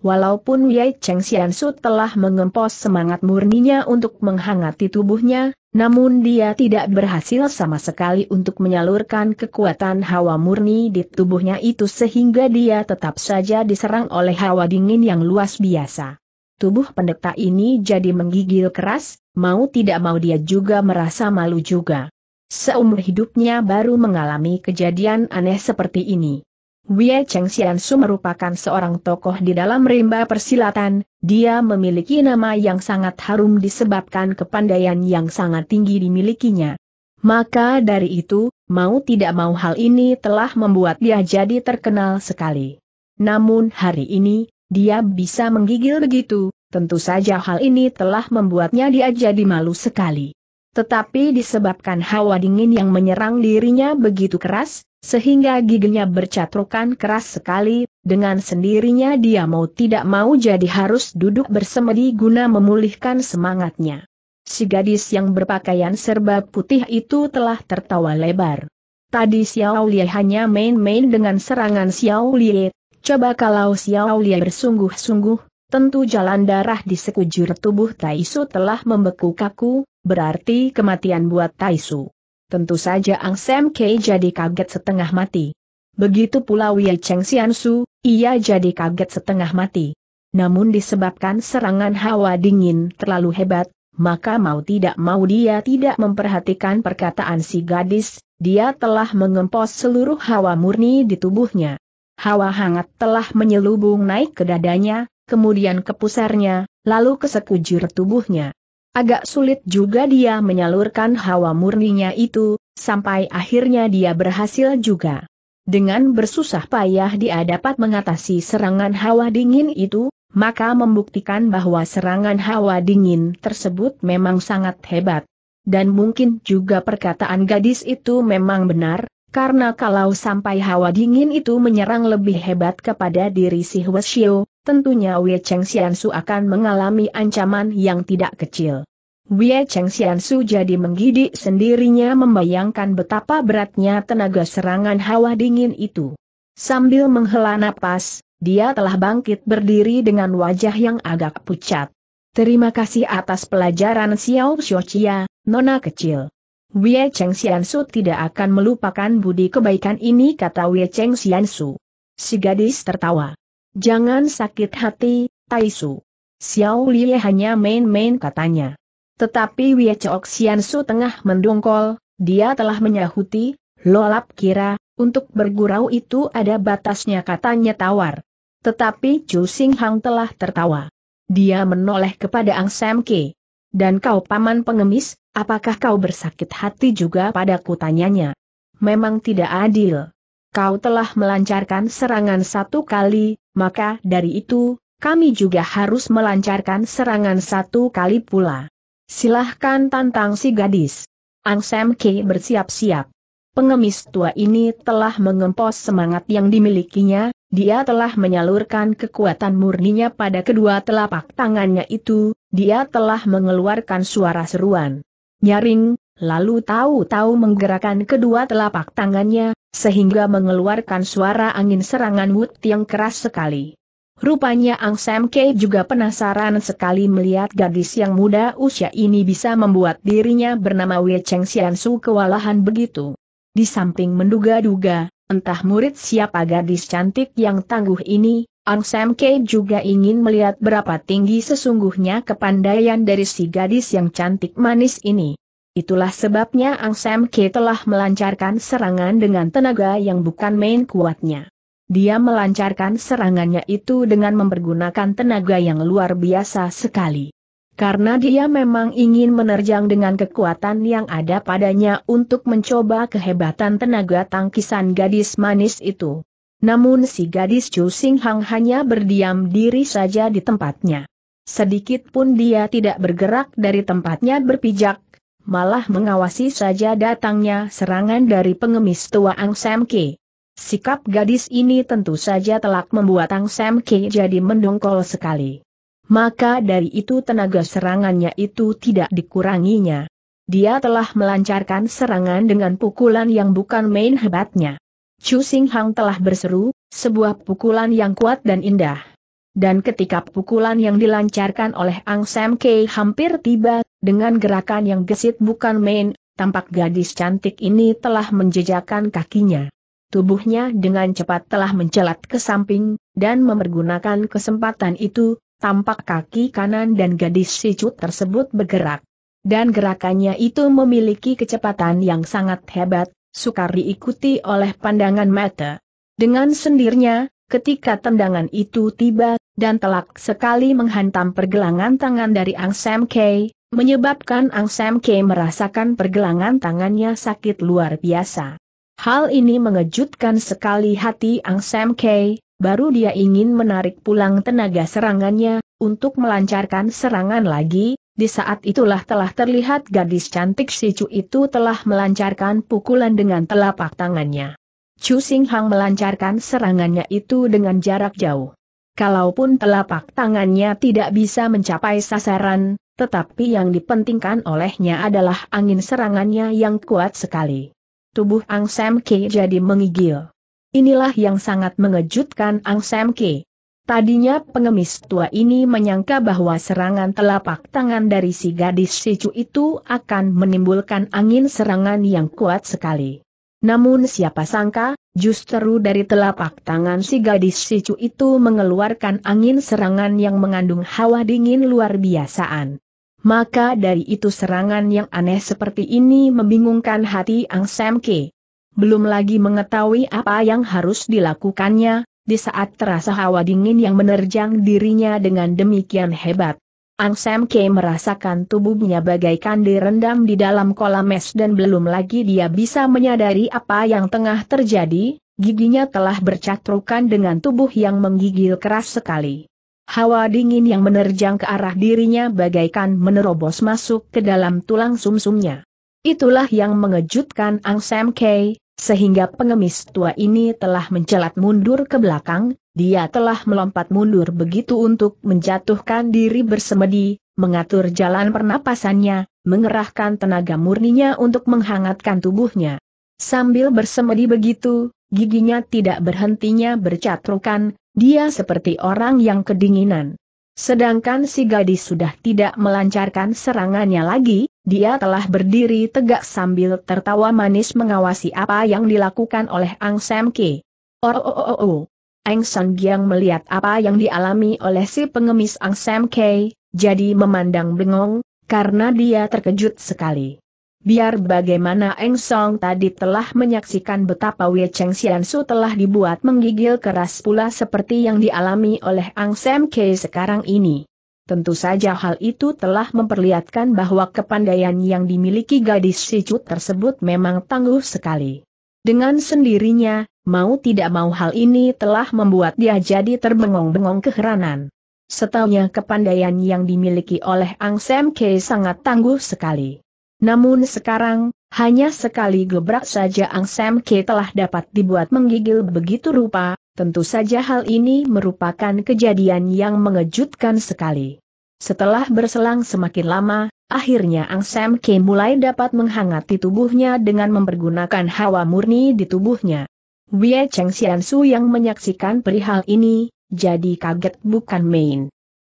Walaupun Yai Cheng Xiansu telah mengempos semangat murninya untuk menghangati tubuhnya, namun dia tidak berhasil sama sekali untuk menyalurkan kekuatan hawa murni di tubuhnya itu sehingga dia tetap saja diserang oleh hawa dingin yang luas biasa. Tubuh pendeta ini jadi menggigil keras, mau tidak mau dia juga merasa malu juga. Seumur hidupnya baru mengalami kejadian aneh seperti ini. Wei Cheng Xian Su merupakan seorang tokoh di dalam rimba persilatan, dia memiliki nama yang sangat harum disebabkan kepandaian yang sangat tinggi dimilikinya. Maka dari itu, mau tidak mau hal ini telah membuat dia jadi terkenal sekali. Namun hari ini, dia bisa menggigil begitu, tentu saja hal ini telah membuatnya dia jadi malu sekali. Tetapi disebabkan hawa dingin yang menyerang dirinya begitu keras, sehingga giginya bercatrukan keras sekali, dengan sendirinya dia mau tidak mau jadi harus duduk bersemedi guna memulihkan semangatnya. Si gadis yang berpakaian serba putih itu telah tertawa lebar. Tadi Xiao Lie hanya main-main dengan serangan Xiao Lie, coba kalau Xiao Lie bersungguh-sungguh, Tentu jalan darah di sekujur tubuh Taisu telah membeku kaku, berarti kematian buat Taisu. Tentu saja Ang Sam Kei jadi kaget setengah mati. Begitu pula Wei Cheng Xiansu, ia jadi kaget setengah mati. Namun disebabkan serangan hawa dingin terlalu hebat, maka mau tidak mau dia tidak memperhatikan perkataan si gadis, dia telah mengempos seluruh hawa murni di tubuhnya. Hawa hangat telah menyelubung naik ke dadanya, kemudian ke pusarnya, lalu ke sekujur tubuhnya. Agak sulit juga dia menyalurkan hawa murninya itu, sampai akhirnya dia berhasil juga. Dengan bersusah payah dia dapat mengatasi serangan hawa dingin itu, maka membuktikan bahwa serangan hawa dingin tersebut memang sangat hebat. Dan mungkin juga perkataan gadis itu memang benar, karena kalau sampai hawa dingin itu menyerang lebih hebat kepada diri si Hwasyo, tentunya Wei Cheng Xiansu akan mengalami ancaman yang tidak kecil. Wei Cheng Xiansu jadi menggidik sendirinya membayangkan betapa beratnya tenaga serangan hawa dingin itu. Sambil menghela napas, dia telah bangkit berdiri dengan wajah yang agak pucat. Terima kasih atas pelajaran Xiao Xiaochia, Nona kecil. Wei Cheng Xiansu tidak akan melupakan budi kebaikan ini kata Wei Cheng Xiansu. Si gadis tertawa. Jangan sakit hati, Taisu. Xiao Li hanya main-main katanya. Tetapi Wei Chok Sian Su tengah mendongkol, dia telah menyahuti, lolap kira, untuk bergurau itu ada batasnya katanya tawar. Tetapi Chu Sing Hang telah tertawa. Dia menoleh kepada Ang Sam Ke. Dan kau paman pengemis, apakah kau bersakit hati juga padaku tanyanya? Memang tidak adil kau telah melancarkan serangan satu kali, maka dari itu, kami juga harus melancarkan serangan satu kali pula. Silahkan tantang si gadis. Ang Sam K bersiap-siap. Pengemis tua ini telah mengempos semangat yang dimilikinya, dia telah menyalurkan kekuatan murninya pada kedua telapak tangannya itu, dia telah mengeluarkan suara seruan. Nyaring, lalu tahu-tahu menggerakkan kedua telapak tangannya, sehingga mengeluarkan suara angin serangan Wut yang keras sekali. Rupanya Ang Sam Kei juga penasaran sekali melihat gadis yang muda usia ini bisa membuat dirinya bernama Wei Cheng Xian Su kewalahan begitu. Di samping menduga-duga, entah murid siapa gadis cantik yang tangguh ini, Ang Sam Kei juga ingin melihat berapa tinggi sesungguhnya kepandaian dari si gadis yang cantik manis ini. Itulah sebabnya Ang Sam Ke telah melancarkan serangan dengan tenaga yang bukan main kuatnya. Dia melancarkan serangannya itu dengan mempergunakan tenaga yang luar biasa sekali. Karena dia memang ingin menerjang dengan kekuatan yang ada padanya untuk mencoba kehebatan tenaga tangkisan gadis manis itu. Namun si gadis Chu Sing Hang hanya berdiam diri saja di tempatnya. Sedikit pun dia tidak bergerak dari tempatnya berpijak, malah mengawasi saja datangnya serangan dari pengemis tua Ang Sam Ke. Sikap gadis ini tentu saja telak membuat Ang Sam Ke jadi mendongkol sekali. Maka dari itu tenaga serangannya itu tidak dikuranginya. Dia telah melancarkan serangan dengan pukulan yang bukan main hebatnya. Chu Sing Hang telah berseru, sebuah pukulan yang kuat dan indah. Dan ketika pukulan yang dilancarkan oleh Ang Sam Kei hampir tiba, dengan gerakan yang gesit bukan main, tampak gadis cantik ini telah menjejakkan kakinya. Tubuhnya dengan cepat telah mencelat ke samping, dan memergunakan kesempatan itu, tampak kaki kanan dan gadis sicut tersebut bergerak. Dan gerakannya itu memiliki kecepatan yang sangat hebat, sukar diikuti oleh pandangan mata. Dengan sendirinya, ketika tendangan itu tiba, dan telak sekali menghantam pergelangan tangan dari Ang Sam Kei, menyebabkan Ang Sam Kei merasakan pergelangan tangannya sakit luar biasa. Hal ini mengejutkan sekali hati Ang Sam Kei, baru dia ingin menarik pulang tenaga serangannya, untuk melancarkan serangan lagi, di saat itulah telah terlihat gadis cantik si Chu itu telah melancarkan pukulan dengan telapak tangannya. Chu Sing Hang melancarkan serangannya itu dengan jarak jauh. Kalaupun telapak tangannya tidak bisa mencapai sasaran, tetapi yang dipentingkan olehnya adalah angin serangannya yang kuat sekali. Tubuh Ang Sam Ke jadi mengigil. Inilah yang sangat mengejutkan Ang Sam Ke. Tadinya pengemis tua ini menyangka bahwa serangan telapak tangan dari si gadis Sicu itu akan menimbulkan angin serangan yang kuat sekali. Namun siapa sangka, justru dari telapak tangan si gadis Sicu itu mengeluarkan angin serangan yang mengandung hawa dingin luar biasaan. Maka dari itu serangan yang aneh seperti ini membingungkan hati Ang Sam Ke. Belum lagi mengetahui apa yang harus dilakukannya, di saat terasa hawa dingin yang menerjang dirinya dengan demikian hebat. Ang Sam Ke merasakan tubuhnya bagaikan direndam di dalam kolam es dan belum lagi dia bisa menyadari apa yang tengah terjadi, giginya telah bercatrukan dengan tubuh yang menggigil keras sekali. Hawa dingin yang menerjang ke arah dirinya bagaikan menerobos masuk ke dalam tulang sumsumnya. Itulah yang mengejutkan Ang Sam Kei, sehingga pengemis tua ini telah mencelat mundur ke belakang, dia telah melompat mundur begitu untuk menjatuhkan diri bersemedi, mengatur jalan pernapasannya, mengerahkan tenaga murninya untuk menghangatkan tubuhnya. Sambil bersemedi begitu, giginya tidak berhentinya bercatrukan, dia seperti orang yang kedinginan. Sedangkan si gadis sudah tidak melancarkan serangannya lagi, dia telah berdiri tegak sambil tertawa manis mengawasi apa yang dilakukan oleh Ang Sam Ki. Oh, oh, oh, oh. Ang San Giang melihat apa yang dialami oleh si pengemis Ang Sam Ki, jadi memandang bengong, karena dia terkejut sekali. Biar bagaimana Eng Song tadi telah menyaksikan betapa Wei Cheng Xian Su telah dibuat menggigil keras pula seperti yang dialami oleh Ang Sam Kei sekarang ini. Tentu saja hal itu telah memperlihatkan bahwa kepandaian yang dimiliki gadis sicut tersebut memang tangguh sekali. Dengan sendirinya, mau tidak mau hal ini telah membuat dia jadi terbengong-bengong keheranan. Setahunya kepandaian yang dimiliki oleh Ang Sam Kei sangat tangguh sekali. Namun sekarang, hanya sekali gebrak saja Ang Sam Ke telah dapat dibuat menggigil begitu rupa, tentu saja hal ini merupakan kejadian yang mengejutkan sekali. Setelah berselang semakin lama, akhirnya Ang Sam Ke mulai dapat menghangati tubuhnya dengan mempergunakan hawa murni di tubuhnya. Wei Cheng Su yang menyaksikan perihal ini, jadi kaget bukan main.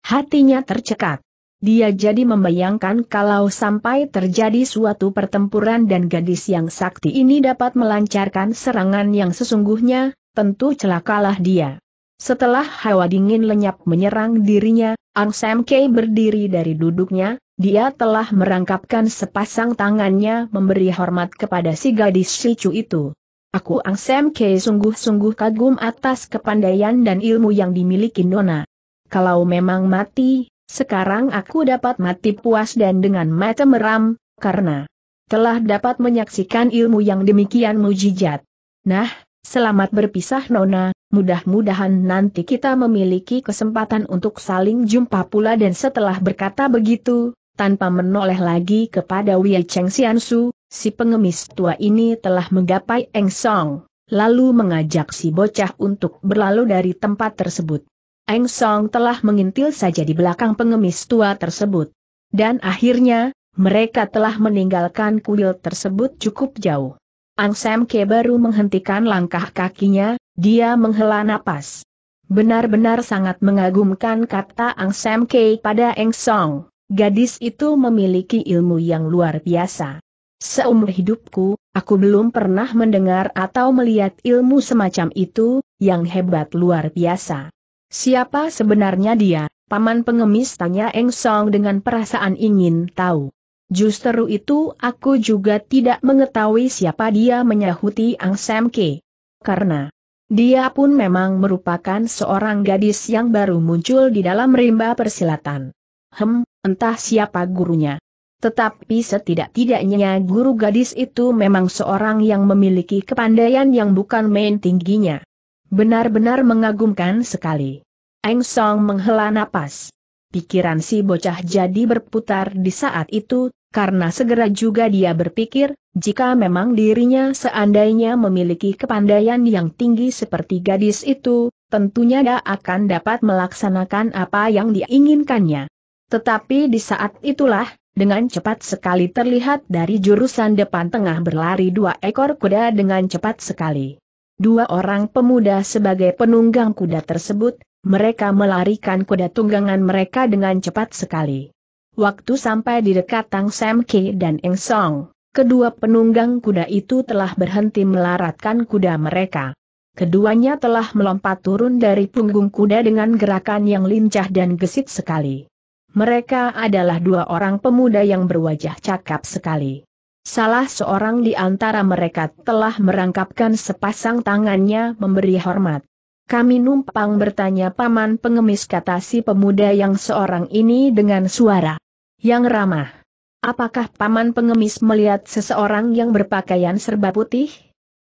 Hatinya tercekat. Dia jadi membayangkan kalau sampai terjadi suatu pertempuran dan gadis yang sakti ini dapat melancarkan serangan yang sesungguhnya, tentu celakalah dia. Setelah hawa dingin lenyap menyerang dirinya, Ang Sam Kei berdiri dari duduknya, dia telah merangkapkan sepasang tangannya memberi hormat kepada si gadis Shichu itu. Aku Ang Sam Kei sungguh-sungguh kagum atas kepandaian dan ilmu yang dimiliki Nona. Kalau memang mati, sekarang aku dapat mati puas dan dengan mata meram, karena telah dapat menyaksikan ilmu yang demikian mujijat. Nah, selamat berpisah Nona, mudah-mudahan nanti kita memiliki kesempatan untuk saling jumpa pula dan setelah berkata begitu, tanpa menoleh lagi kepada Wei Cheng Xiansu, si pengemis tua ini telah menggapai Eng Song, lalu mengajak si bocah untuk berlalu dari tempat tersebut. Eng Song telah mengintil saja di belakang pengemis tua tersebut. Dan akhirnya, mereka telah meninggalkan kuil tersebut cukup jauh. Ang Sam Ke baru menghentikan langkah kakinya, dia menghela napas. Benar-benar sangat mengagumkan kata Ang Sam Ke pada Eng Song. Gadis itu memiliki ilmu yang luar biasa. Seumur hidupku, aku belum pernah mendengar atau melihat ilmu semacam itu, yang hebat luar biasa. Siapa sebenarnya dia? Paman pengemis tanya Eng Song dengan perasaan ingin tahu. Justru itu aku juga tidak mengetahui siapa dia menyahuti Ang Sam Ke. Karena dia pun memang merupakan seorang gadis yang baru muncul di dalam rimba persilatan. Hem, entah siapa gurunya. Tetapi setidak-tidaknya guru gadis itu memang seorang yang memiliki kepandaian yang bukan main tingginya. Benar-benar mengagumkan sekali. Eng Song menghela napas. Pikiran si bocah jadi berputar di saat itu, karena segera juga dia berpikir, jika memang dirinya seandainya memiliki kepandaian yang tinggi seperti gadis itu, tentunya dia akan dapat melaksanakan apa yang diinginkannya. Tetapi di saat itulah, dengan cepat sekali terlihat dari jurusan depan tengah berlari dua ekor kuda dengan cepat sekali dua orang pemuda sebagai penunggang kuda tersebut, mereka melarikan kuda tunggangan mereka dengan cepat sekali. Waktu sampai di dekat Tang Sam Ki dan Eng Song, kedua penunggang kuda itu telah berhenti melaratkan kuda mereka. Keduanya telah melompat turun dari punggung kuda dengan gerakan yang lincah dan gesit sekali. Mereka adalah dua orang pemuda yang berwajah cakap sekali. Salah seorang di antara mereka telah merangkapkan sepasang tangannya memberi hormat. Kami numpang bertanya paman pengemis kata si pemuda yang seorang ini dengan suara yang ramah. Apakah paman pengemis melihat seseorang yang berpakaian serba putih?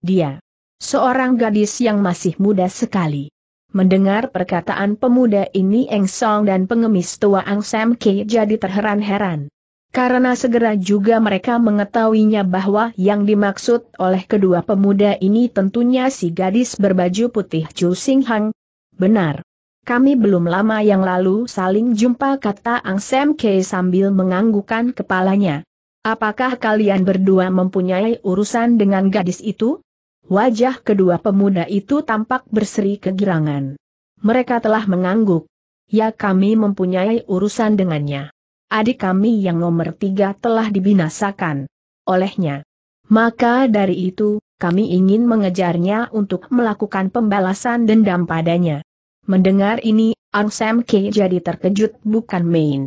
Dia. Seorang gadis yang masih muda sekali. Mendengar perkataan pemuda ini Eng Song dan pengemis tua Ang Sam Ki jadi terheran-heran karena segera juga mereka mengetahuinya bahwa yang dimaksud oleh kedua pemuda ini tentunya si gadis berbaju putih Chu Sing Hang. Benar. Kami belum lama yang lalu saling jumpa kata Ang Sam Kei sambil menganggukan kepalanya. Apakah kalian berdua mempunyai urusan dengan gadis itu? Wajah kedua pemuda itu tampak berseri kegirangan. Mereka telah mengangguk. Ya kami mempunyai urusan dengannya adik kami yang nomor tiga telah dibinasakan olehnya. Maka dari itu, kami ingin mengejarnya untuk melakukan pembalasan dendam padanya. Mendengar ini, Ang Sam K jadi terkejut bukan main.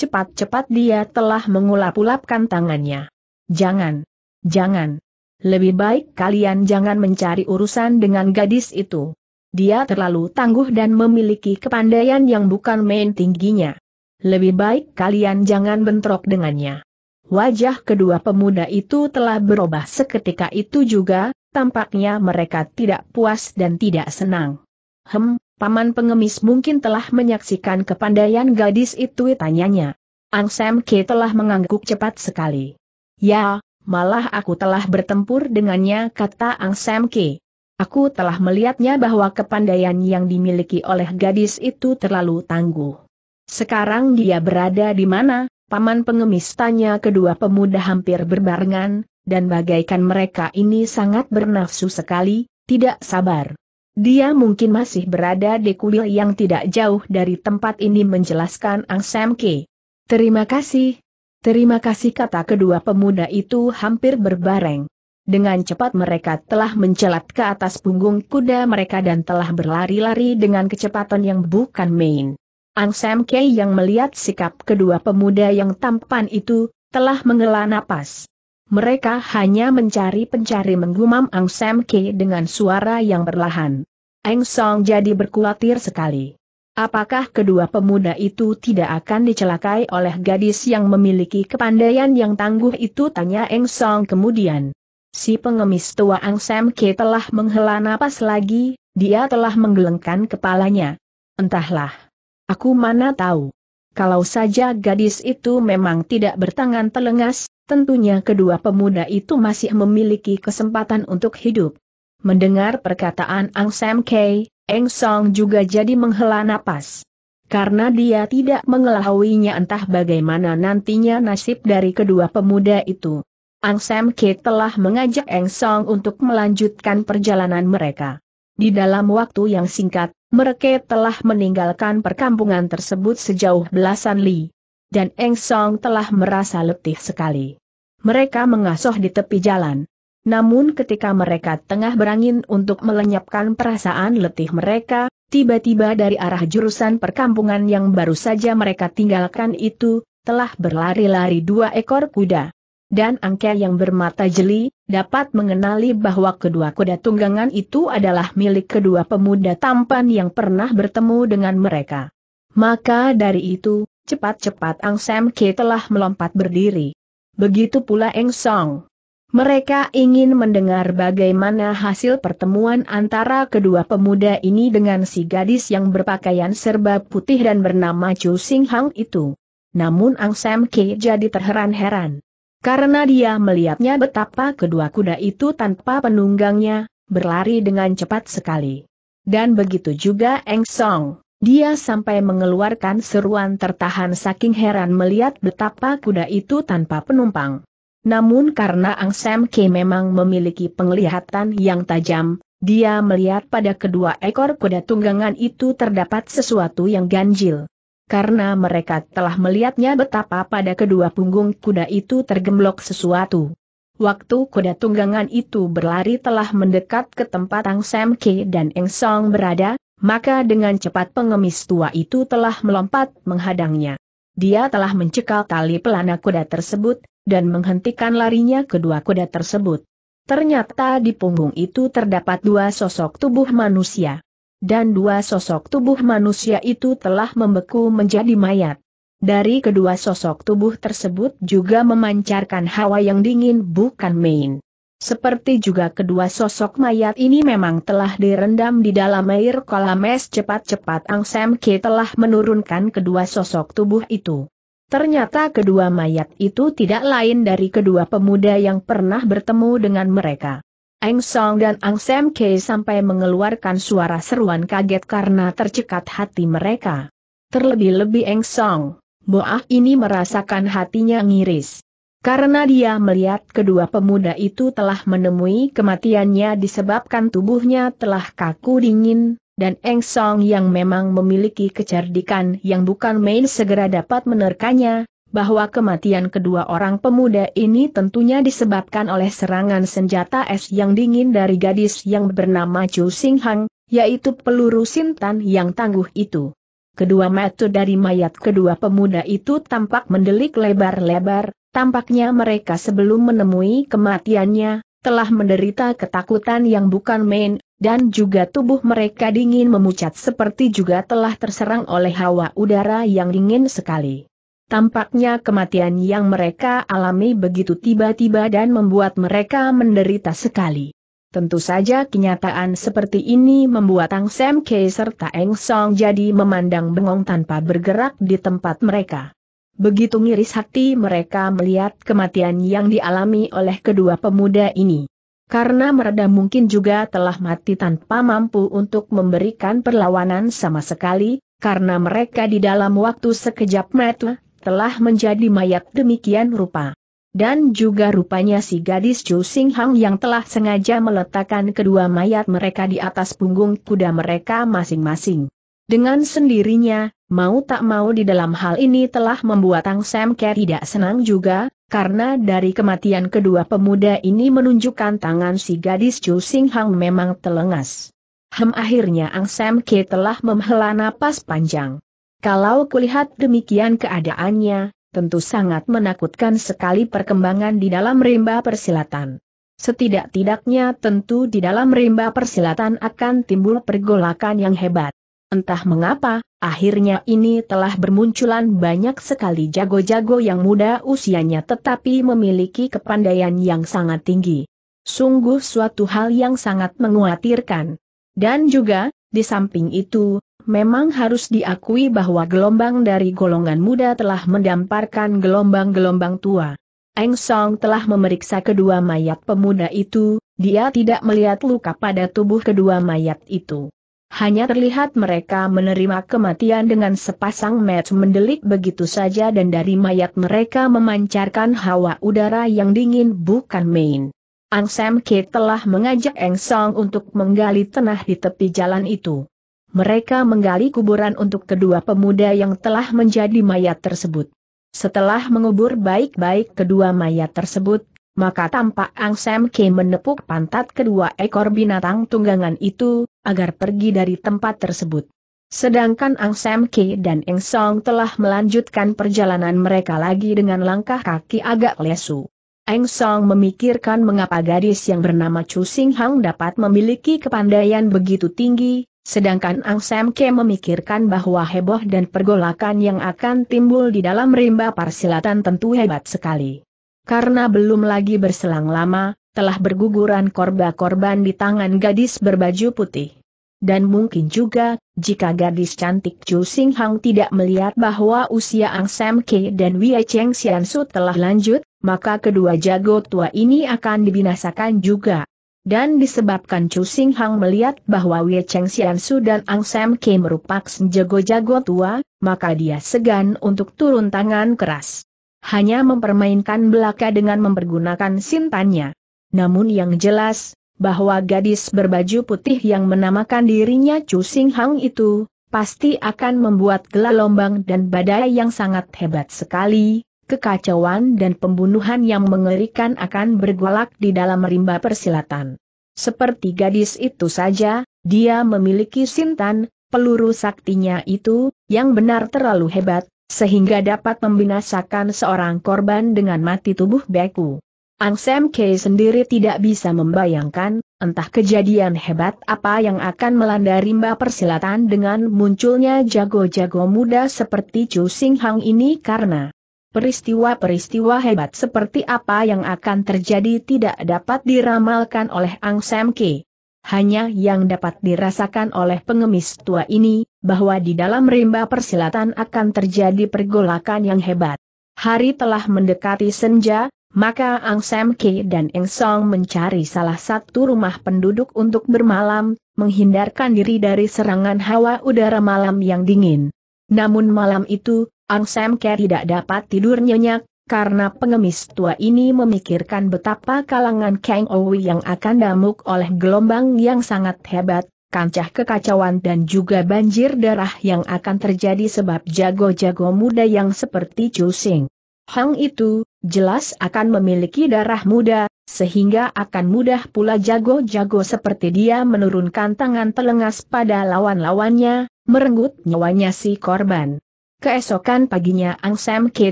Cepat-cepat dia telah mengulap-ulapkan tangannya. Jangan, jangan. Lebih baik kalian jangan mencari urusan dengan gadis itu. Dia terlalu tangguh dan memiliki kepandaian yang bukan main tingginya lebih baik kalian jangan bentrok dengannya. Wajah kedua pemuda itu telah berubah seketika itu juga, tampaknya mereka tidak puas dan tidak senang. Hem, paman pengemis mungkin telah menyaksikan kepandaian gadis itu tanyanya. Ang Sam K telah mengangguk cepat sekali. Ya, malah aku telah bertempur dengannya kata Ang Sam K. Aku telah melihatnya bahwa kepandaian yang dimiliki oleh gadis itu terlalu tangguh. Sekarang dia berada di mana? Paman pengemis tanya kedua pemuda hampir berbarengan, dan bagaikan mereka ini sangat bernafsu sekali, tidak sabar. Dia mungkin masih berada di kuil yang tidak jauh dari tempat ini menjelaskan Ang Sam Ke. Terima kasih. Terima kasih kata kedua pemuda itu hampir berbareng. Dengan cepat mereka telah mencelat ke atas punggung kuda mereka dan telah berlari-lari dengan kecepatan yang bukan main. Ang Sam Kei yang melihat sikap kedua pemuda yang tampan itu, telah mengela napas. Mereka hanya mencari pencari menggumam Ang Sam Kei dengan suara yang berlahan. Eng Song jadi berkhawatir sekali. Apakah kedua pemuda itu tidak akan dicelakai oleh gadis yang memiliki kepandaian yang tangguh itu tanya Eng Song kemudian. Si pengemis tua Ang Sam Kei telah menghela napas lagi, dia telah menggelengkan kepalanya. Entahlah. Aku mana tahu. Kalau saja gadis itu memang tidak bertangan telengas, tentunya kedua pemuda itu masih memiliki kesempatan untuk hidup. Mendengar perkataan Ang Sam Kei, Eng Song juga jadi menghela napas. Karena dia tidak mengelahuinya entah bagaimana nantinya nasib dari kedua pemuda itu. Ang Sam Kei telah mengajak Eng Song untuk melanjutkan perjalanan mereka. Di dalam waktu yang singkat, mereka telah meninggalkan perkampungan tersebut sejauh belasan li. Dan Eng Song telah merasa letih sekali. Mereka mengasuh di tepi jalan. Namun ketika mereka tengah berangin untuk melenyapkan perasaan letih mereka, tiba-tiba dari arah jurusan perkampungan yang baru saja mereka tinggalkan itu, telah berlari-lari dua ekor kuda. Dan angka yang bermata jeli, dapat mengenali bahwa kedua kuda tunggangan itu adalah milik kedua pemuda tampan yang pernah bertemu dengan mereka. Maka dari itu, cepat-cepat Ang Sam Ke telah melompat berdiri. Begitu pula Eng Song. Mereka ingin mendengar bagaimana hasil pertemuan antara kedua pemuda ini dengan si gadis yang berpakaian serba putih dan bernama Chu Sing Hang itu. Namun Ang Sam Ke jadi terheran-heran. Karena dia melihatnya betapa kedua kuda itu tanpa penunggangnya, berlari dengan cepat sekali. Dan begitu juga Eng Song. Dia sampai mengeluarkan seruan tertahan saking heran melihat betapa kuda itu tanpa penumpang. Namun karena Ang Sam Ke memang memiliki penglihatan yang tajam, dia melihat pada kedua ekor kuda tunggangan itu terdapat sesuatu yang ganjil karena mereka telah melihatnya betapa pada kedua punggung kuda itu tergemblok sesuatu. Waktu kuda tunggangan itu berlari telah mendekat ke tempat Ang Sam Ke dan Eng Song berada, maka dengan cepat pengemis tua itu telah melompat menghadangnya. Dia telah mencekal tali pelana kuda tersebut, dan menghentikan larinya kedua kuda tersebut. Ternyata di punggung itu terdapat dua sosok tubuh manusia dan dua sosok tubuh manusia itu telah membeku menjadi mayat. Dari kedua sosok tubuh tersebut juga memancarkan hawa yang dingin bukan main. Seperti juga kedua sosok mayat ini memang telah direndam di dalam air kolam es cepat-cepat Ang Sam Ke telah menurunkan kedua sosok tubuh itu. Ternyata kedua mayat itu tidak lain dari kedua pemuda yang pernah bertemu dengan mereka. Eng Song dan Ang Sam Kei sampai mengeluarkan suara seruan kaget karena tercekat hati mereka. Terlebih-lebih Eng Song, Boah ini merasakan hatinya ngiris. Karena dia melihat kedua pemuda itu telah menemui kematiannya disebabkan tubuhnya telah kaku dingin, dan Eng Song yang memang memiliki kecerdikan yang bukan main segera dapat menerkanya, bahwa kematian kedua orang pemuda ini tentunya disebabkan oleh serangan senjata es yang dingin dari gadis yang bernama Chu Sing Hang, yaitu peluru sintan yang tangguh itu. Kedua mata dari mayat kedua pemuda itu tampak mendelik lebar-lebar, tampaknya mereka sebelum menemui kematiannya, telah menderita ketakutan yang bukan main, dan juga tubuh mereka dingin memucat seperti juga telah terserang oleh hawa udara yang dingin sekali. Tampaknya kematian yang mereka alami begitu tiba-tiba dan membuat mereka menderita sekali. Tentu saja kenyataan seperti ini membuat Ang Sam Kei serta Eng Song jadi memandang bengong tanpa bergerak di tempat mereka. Begitu miris hati mereka melihat kematian yang dialami oleh kedua pemuda ini. Karena mereka mungkin juga telah mati tanpa mampu untuk memberikan perlawanan sama sekali, karena mereka di dalam waktu sekejap mata telah menjadi mayat demikian rupa. Dan juga rupanya si gadis Chu Sing Hang yang telah sengaja meletakkan kedua mayat mereka di atas punggung kuda mereka masing-masing. Dengan sendirinya, mau tak mau di dalam hal ini telah membuat Ang Sam Ke tidak senang juga, karena dari kematian kedua pemuda ini menunjukkan tangan si gadis Chu Sing Hang memang telengas. Hem akhirnya Ang Sam Ke telah memhela napas panjang. Kalau kulihat demikian keadaannya, tentu sangat menakutkan sekali perkembangan di dalam rimba persilatan. Setidak-tidaknya tentu di dalam rimba persilatan akan timbul pergolakan yang hebat. Entah mengapa, akhirnya ini telah bermunculan banyak sekali jago-jago yang muda usianya tetapi memiliki kepandaian yang sangat tinggi. Sungguh suatu hal yang sangat menguatirkan. Dan juga, di samping itu, memang harus diakui bahwa gelombang dari golongan muda telah mendamparkan gelombang-gelombang tua. Eng Song telah memeriksa kedua mayat pemuda itu, dia tidak melihat luka pada tubuh kedua mayat itu. Hanya terlihat mereka menerima kematian dengan sepasang match mendelik begitu saja dan dari mayat mereka memancarkan hawa udara yang dingin bukan main. Ang Sam Ke telah mengajak Eng Song untuk menggali tanah di tepi jalan itu. Mereka menggali kuburan untuk kedua pemuda yang telah menjadi mayat tersebut. Setelah mengubur baik-baik kedua mayat tersebut, maka tampak Ang Sam Ke menepuk pantat kedua ekor binatang tunggangan itu, agar pergi dari tempat tersebut. Sedangkan Ang Sam Ke dan Eng Song telah melanjutkan perjalanan mereka lagi dengan langkah kaki agak lesu. Eng Song memikirkan mengapa gadis yang bernama Chu Sing Hang dapat memiliki kepandaian begitu tinggi, sedangkan Ang Sam Ke memikirkan bahwa heboh dan pergolakan yang akan timbul di dalam rimba Parsilatan tentu hebat sekali. Karena belum lagi berselang lama, telah berguguran korba-korban di tangan gadis berbaju putih. Dan mungkin juga, jika gadis cantik Chu Sing Hang tidak melihat bahwa usia Ang Sam Ke dan Wei Cheng Xian Su telah lanjut, maka kedua jago tua ini akan dibinasakan juga. Dan disebabkan Chu Sing Hang melihat bahwa Wei Cheng Xian Su dan Ang Sam Kee merupakan jago-jago tua, maka dia segan untuk turun tangan keras. Hanya mempermainkan belaka dengan mempergunakan sintanya. Namun yang jelas, bahwa gadis berbaju putih yang menamakan dirinya Chu Sing Hang itu, pasti akan membuat gelombang dan badai yang sangat hebat sekali, kekacauan dan pembunuhan yang mengerikan akan bergolak di dalam rimba persilatan. Seperti gadis itu saja, dia memiliki sintan, peluru saktinya itu, yang benar terlalu hebat, sehingga dapat membinasakan seorang korban dengan mati tubuh beku. Ang Sam K sendiri tidak bisa membayangkan, entah kejadian hebat apa yang akan melanda rimba persilatan dengan munculnya jago-jago muda seperti Chu Sing Hang ini karena Peristiwa-peristiwa hebat seperti apa yang akan terjadi tidak dapat diramalkan oleh Ang Sam Ki. Hanya yang dapat dirasakan oleh pengemis tua ini, bahwa di dalam rimba persilatan akan terjadi pergolakan yang hebat. Hari telah mendekati senja, maka Ang Sam Ki dan Eng Song mencari salah satu rumah penduduk untuk bermalam, menghindarkan diri dari serangan hawa udara malam yang dingin. Namun malam itu, Ansem Ke tidak dapat tidur nyenyak, karena pengemis tua ini memikirkan betapa kalangan Kang Owi oh yang akan damuk oleh gelombang yang sangat hebat, kancah kekacauan dan juga banjir darah yang akan terjadi sebab jago-jago muda yang seperti Cusing. Hang itu, jelas akan memiliki darah muda, sehingga akan mudah pula jago-jago seperti dia menurunkan tangan telengas pada lawan-lawannya, merenggut nyawanya si korban. Keesokan paginya Ang Sam Ki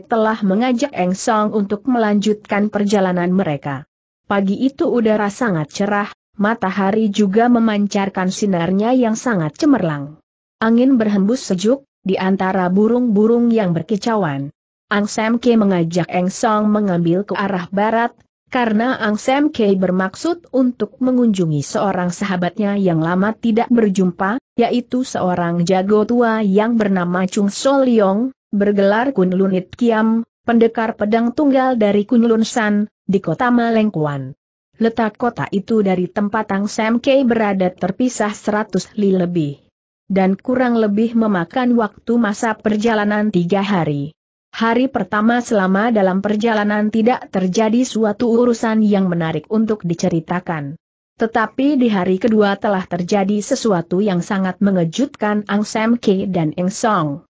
telah mengajak Eng Song untuk melanjutkan perjalanan mereka. Pagi itu udara sangat cerah, matahari juga memancarkan sinarnya yang sangat cemerlang. Angin berhembus sejuk, di antara burung-burung yang berkicauan. Ang Sam Ki mengajak Eng Song mengambil ke arah barat, karena Ang Sam Kei bermaksud untuk mengunjungi seorang sahabatnya yang lama tidak berjumpa, yaitu seorang jago tua yang bernama Chung Yong, bergelar Kunlunit Kiam, pendekar pedang tunggal dari Kunlun San, di kota Malengkuan. Letak kota itu dari tempat Ang Sam Kei berada terpisah 100 li lebih. Dan kurang lebih memakan waktu masa perjalanan tiga hari. Hari pertama selama dalam perjalanan tidak terjadi suatu urusan yang menarik untuk diceritakan. Tetapi di hari kedua telah terjadi sesuatu yang sangat mengejutkan Ang Sam Ki dan Eng Song.